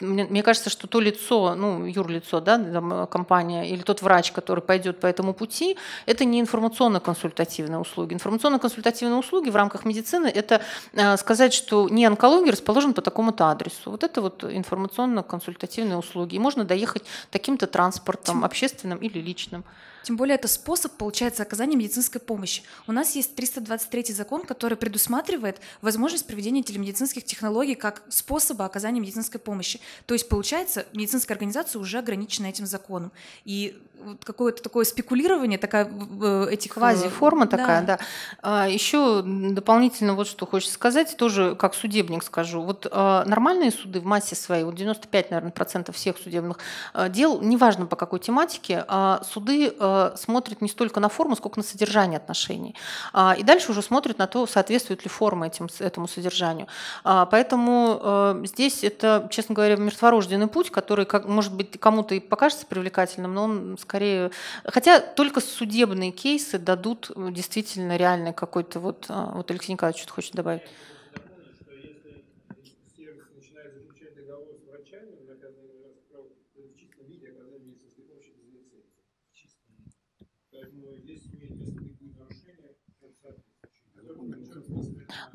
мне кажется, что то лицо, ну, юрлицо, да, там, э, компания, или тот врач, который пойдет по этому пути, это не информационно-консультативные услуги. Информационно-консультативные услуги в рамках медицины – это э, сказать, что не онкология расположен по такому-то адресу. Вот это вот информационно-консультативные услуги. И можно доехать таким-то транспортом, общественным или личным. Тем более это способ, получается, оказания медицинской помощи. У нас есть 323 закон, который предусматривает возможность проведения телемедицинских технологий как способа оказания медицинской помощи. То есть, получается, медицинская организация уже ограничена этим законом. И вот какое-то такое спекулирование, такая э, этих... Квази-форма да. Э, такая, да. А, еще дополнительно вот что хочется сказать, тоже как судебник скажу. Вот а, нормальные суды в массе своей, вот 95, наверное, процентов всех судебных э, дел, неважно по какой тематике, а суды Э, смотрит не столько на форму, сколько на содержание отношений. А, и дальше уже смотрит на то, соответствует ли форма этим, этому содержанию. А, поэтому э, здесь это, честно говоря, мертворожденный путь, который, может быть, кому-то и покажется привлекательным, но он скорее... Хотя только судебные кейсы дадут действительно реальный какой-то... Вот, э, вот Алексей Николаевич что-то хочет добавить.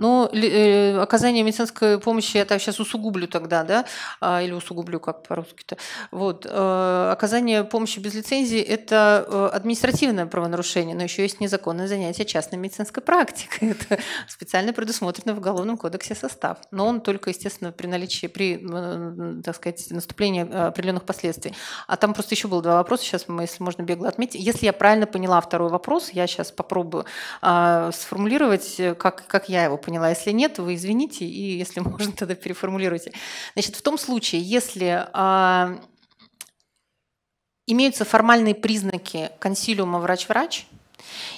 Но ну, э, оказание медицинской помощи, я так сейчас усугублю тогда, да, а, или усугублю, как по-русски-то. Вот. Э, оказание помощи без лицензии – это э, административное правонарушение, но еще есть незаконное занятие частной медицинской практикой. Это специально предусмотрено в Уголовном кодексе состав. Но он только, естественно, при наличии, при, так сказать, наступлении определенных последствий. А там просто еще было два вопроса, сейчас, мы, если можно, бегло отметить. Если я правильно поняла второй вопрос, я сейчас попробую а, сформулировать, как, как я его поняла поняла. Если нет, вы извините, и если можно, тогда переформулируйте. Значит, в том случае, если а, имеются формальные признаки консилиума врач-врач,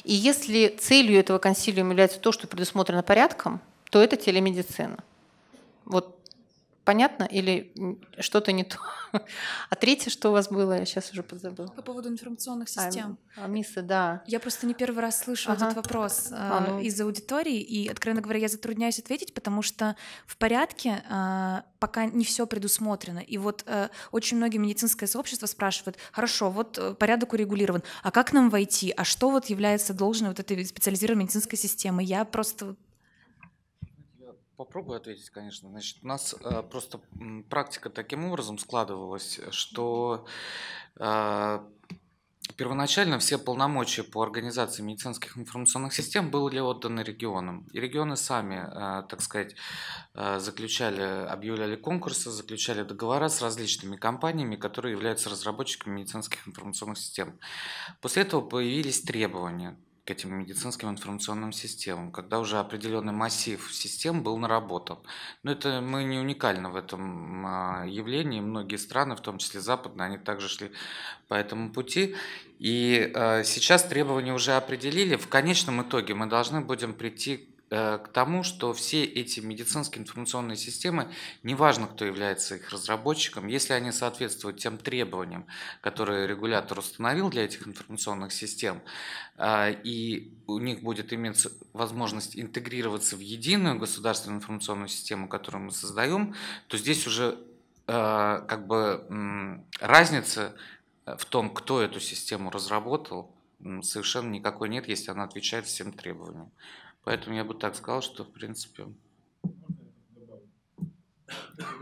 и если целью этого консилиума является то, что предусмотрено порядком, то это телемедицина. Вот Понятно или что-то не то? А третье, что у вас было, я сейчас уже подзабыла. По поводу информационных а, систем. А, миссы, да. Я просто не первый раз слышу ага. этот вопрос э, а, ну... из аудитории, и, откровенно говоря, я затрудняюсь ответить, потому что в порядке а, пока не все предусмотрено. И вот а, очень многие медицинское сообщество спрашивают, хорошо, вот порядок урегулирован, а как нам войти, а что вот является должной вот этой специализированной медицинской системы? Я просто Попробую ответить, конечно. Значит, у нас э, просто практика таким образом складывалась, что э, первоначально все полномочия по организации медицинских информационных систем были отданы регионам. И регионы сами, э, так сказать, э, заключали, объявляли конкурсы, заключали договора с различными компаниями, которые являются разработчиками медицинских информационных систем. После этого появились требования к этим медицинским информационным системам, когда уже определенный массив систем был наработан. Но это мы не уникальны в этом а, явлении. Многие страны, в том числе западные, они также шли по этому пути. И а, сейчас требования уже определили. В конечном итоге мы должны будем прийти Э, к тому, что все эти медицинские информационные системы, неважно, кто является их разработчиком, если они соответствуют тем требованиям, которые регулятор установил для этих информационных систем, э, и у них будет иметь возможность интегрироваться в единую государственную информационную систему, которую мы создаем, то здесь уже э, как бы разница в том, кто эту систему разработал, совершенно никакой нет, если она отвечает всем требованиям. Поэтому я бы так сказал, что в принципе...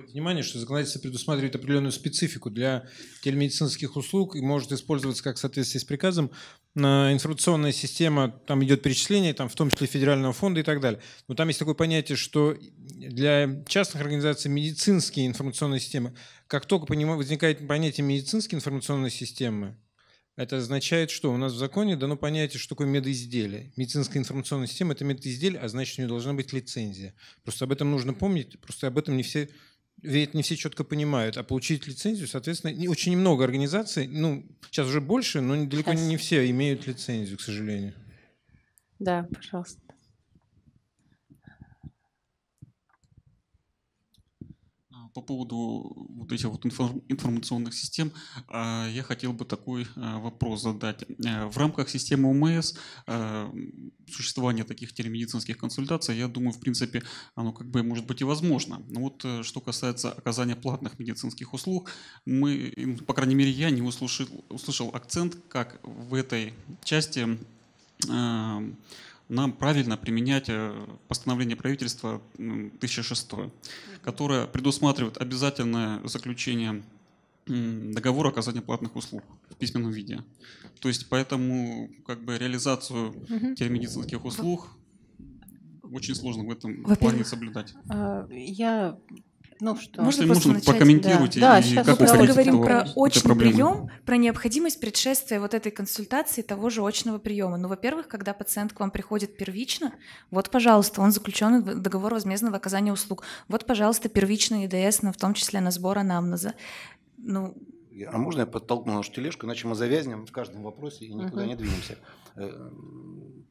Внимание, что законодательство предусматривает определенную специфику для телемедицинских услуг и может использоваться как в соответствии с приказом. Информационная система, там идет перечисление, там, в том числе федерального фонда и так далее. Но там есть такое понятие, что для частных организаций медицинские информационные системы, как только возникает понятие медицинские информационные системы, это означает, что у нас в законе дано понятие, что такое медизделие. Медицинская информационная система – это медизделие, а значит, у нее должна быть лицензия. Просто об этом нужно помнить, просто об этом не все ведь не все четко понимают, а получить лицензию, соответственно, не, очень немного организаций, ну, сейчас уже больше, но далеко не все имеют лицензию, к сожалению. Да, пожалуйста. по поводу э, вот этих вот информационных систем а, я хотел бы такой э, вопрос задать. Э, в рамках системы ОМС существование таких телемедицинских консультаций, я думаю, в принципе, оно как бы может быть и возможно. Но вот что касается оказания платных медицинских услуг, мы, по крайней мере, я не услышал, услышал акцент, как в этой части нам правильно применять э, постановление правительства 1006, которое предусматривает обязательное заключение договор оказания платных услуг в письменном виде. То есть поэтому как бы реализацию угу. телемедицинских услуг очень сложно в этом плане соблюдать. А, я ну что, можно, можно начать? прокомментируйте. Да, да сейчас как мы просто говорим про очный прием, про необходимость предшествия вот этой консультации того же очного приема. Ну, во-первых, когда пациент к вам приходит первично, вот, пожалуйста, он заключен в договор возмездного оказания услуг. Вот, пожалуйста, первичный ИДС, в том числе на сбор анамнеза. Ну, а можно я подтолкну нашу тележку, иначе мы завязнем в каждом вопросе и никуда uh-huh. не двинемся. Э,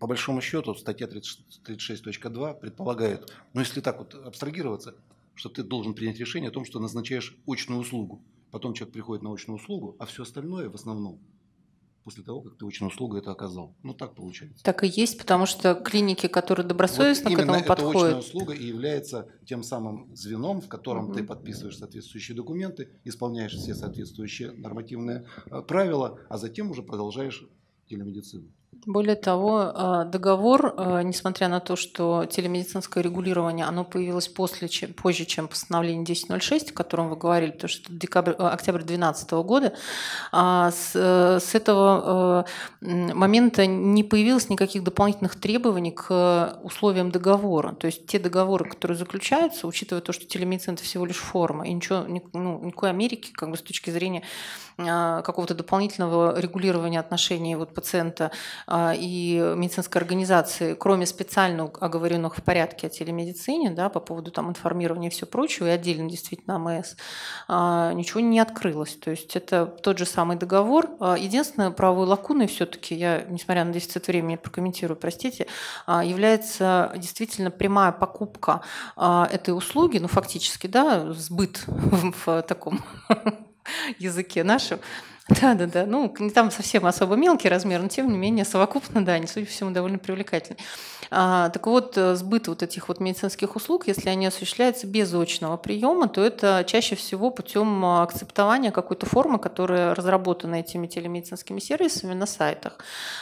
по большому счету, статья 36.2 предполагает, ну если так вот абстрагироваться, что ты должен принять решение о том, что назначаешь очную услугу. Потом человек приходит на очную услугу, а все остальное в основном после того, как ты очную услугу это оказал. Ну, так получается. Так и есть, потому что клиники, которые добросовестно вот к этому подходят. эта подходят... очная услуга и является тем самым звеном, в котором угу. ты подписываешь соответствующие документы, исполняешь все соответствующие нормативные э, правила, а затем уже продолжаешь телемедицину. Более того, а, договор, а, несмотря на то, что телемедицинское регулирование, оно появилось после, чем, позже, чем постановление 10.06, о котором вы говорили, то что декабрь, а, октябрь 2012 года, с, э, с этого э, момента не появилось никаких дополнительных требований к условиям договора. То есть те договоры, которые заключаются, учитывая то, что телемедицина – это всего лишь форма, и ничего, ну, никакой Америки как бы с точки зрения какого-то дополнительного регулирования отношений вот пациента а, и медицинской организации, кроме специально оговоренных в порядке о телемедицине, да, по поводу там информирования и все прочего, и отдельно действительно АМС, а, ничего не открылось. То есть это тот же самый договор. А, Единственное, правовой лакуной все-таки, я, несмотря на дефицит времени, прокомментирую, простите, является действительно прямая покупка этой услуги, ну фактически, да, сбыт в таком языке нашем, да, да, да. Ну, не там совсем особо мелкий размер, но тем не менее совокупно, да, они, судя по всему, довольно привлекательны. А, так вот, э, сбыт вот этих вот медицинских услуг, если они осуществляются без очного приема, то это чаще всего путем а, акцептования какой-то формы, которая разработана этими телемедицинскими сервисами на сайтах.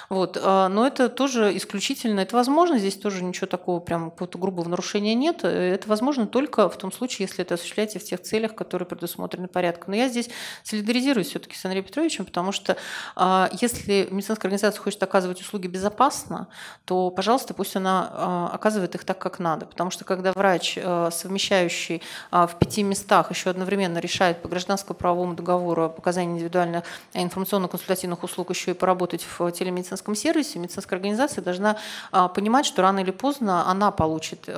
Вот. А, но это тоже исключительно, это возможно, здесь тоже ничего такого прям какого-то грубого нарушения нет. Э, это возможно только в том случае, если это осуществляется в тех целях, которые предусмотрены порядком. Но я здесь солидаризируюсь все-таки с Андреем Петровичем, Петровичем, потому что а, если медицинская организация хочет оказывать услуги безопасно, то, пожалуйста, пусть она а, оказывает их так, как надо. Потому что когда врач, а, совмещающий в пяти местах, еще одновременно решает по гражданскому правовому договору показания индивидуальных информационно-консультативных услуг еще и поработать в телемедицинском сервисе, медицинская организация должна понимать, что рано или поздно она получит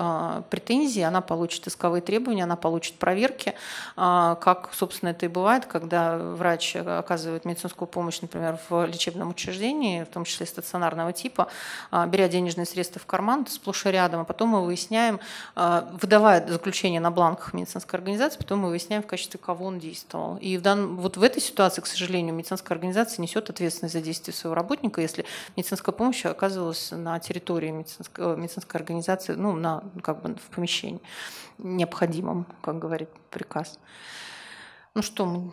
претензии, она получит исковые требования, она получит проверки, как, собственно, это и бывает, когда врач оказывает оказывают медицинскую помощь, например, в лечебном учреждении, в том числе стационарного типа, а, беря денежные средства в карман, сплошь и рядом, а потом мы выясняем, а, выдавая заключение на бланках медицинской организации, потом мы выясняем, в качестве кого он действовал. И в дан... вот в этой ситуации, к сожалению, медицинская организация несет ответственность за действия своего работника, если медицинская помощь оказывалась на территории медицинской, э, медицинской организации, ну, на, как бы в помещении необходимом, как говорит приказ. Ну что, мы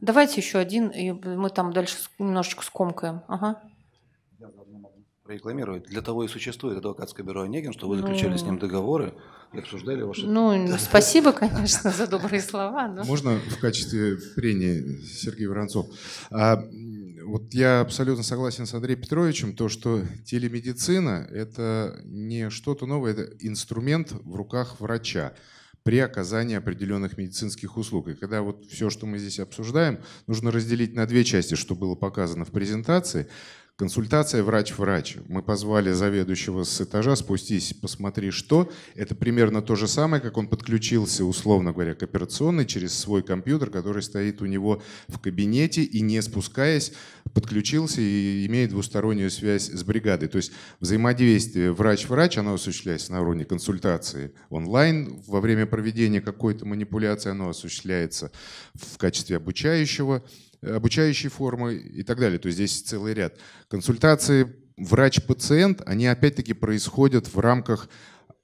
Давайте еще один, и мы там дальше немножечко скомкаем. Ага. Рекламирует. Для того и существует адвокатское бюро Онегин, что вы ну. заключали ну, с ним договоры и обсуждали ваши... Ну, спасибо, конечно, за добрые слова. Но... Можно в качестве прения, Сергей Воронцов? А, вот я абсолютно согласен с Андреем Петровичем, то, что телемедицина – это не что-то новое, это инструмент в руках врача при оказании определенных медицинских услуг. И когда вот все, что мы здесь обсуждаем, нужно разделить на две части, что было показано в презентации. Консультация врач-врач. Мы позвали заведующего с этажа, спустись, посмотри что. Это примерно то же самое, как он подключился, условно говоря, к операционной через свой компьютер, который стоит у него в кабинете, и не спускаясь, подключился и имеет двустороннюю связь с бригадой. То есть взаимодействие врач-врач, оно осуществляется на уровне консультации онлайн. Во время проведения какой-то манипуляции оно осуществляется в качестве обучающего, обучающей формы и так далее. То есть здесь целый ряд. Консультации врач-пациент, они опять-таки происходят в рамках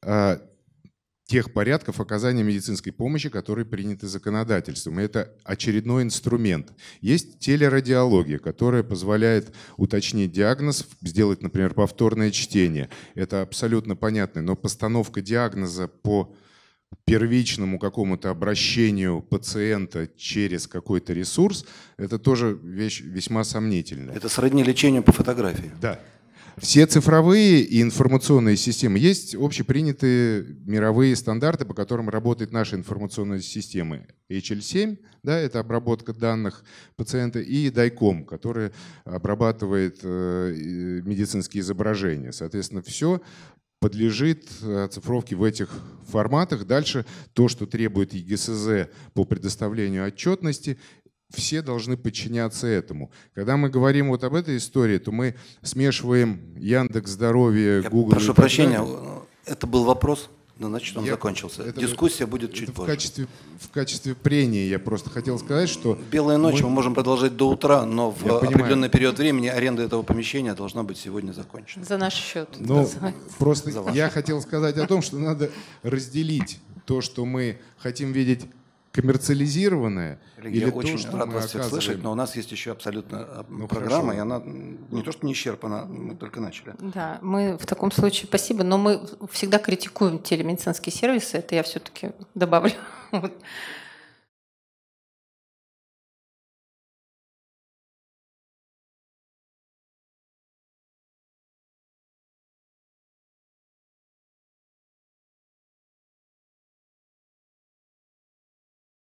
а, тех порядков оказания медицинской помощи, которые приняты законодательством. И это очередной инструмент. Есть телерадиология, которая позволяет уточнить диагноз, сделать, например, повторное чтение. Это абсолютно понятно, но постановка диагноза по первичному какому-то обращению пациента через какой-то ресурс, это тоже вещь весьма сомнительная. Это сродни лечению по фотографии. Да. Все цифровые и информационные системы есть общепринятые мировые стандарты, по которым работает наша информационная система. HL7, да, это обработка данных пациента, и DICOM, который обрабатывает э, медицинские изображения. Соответственно, все подлежит э, оцифровке в этих форматах. Дальше то, что требует ЕГСЗ по предоставлению отчетности, все должны подчиняться этому. Когда мы говорим вот об этой истории, то мы смешиваем Яндекс Здоровье, Google. Я прошу прощения, э, это был вопрос, но значит он я, закончился. Это, Дискуссия будет чуть позже. В качестве, в качестве прения я просто хотел сказать, что... Белая ночь мы, мы можем продолжать до утра, но в определенный период времени аренда этого помещения должна быть сегодня закончена. За наш счет. Ну, да, просто я хотел сказать о том, что надо разделить то, что мы хотим видеть коммерциализированное. Или очень то, рад вас всех слышать, но у нас есть еще абсолютно э, ну, программа, хорошо. и она не то, что не исчерпана, мы только начали. Да, мы в таком случае, спасибо, но мы всегда критикуем телемедицинские сервисы, это я все-таки добавлю.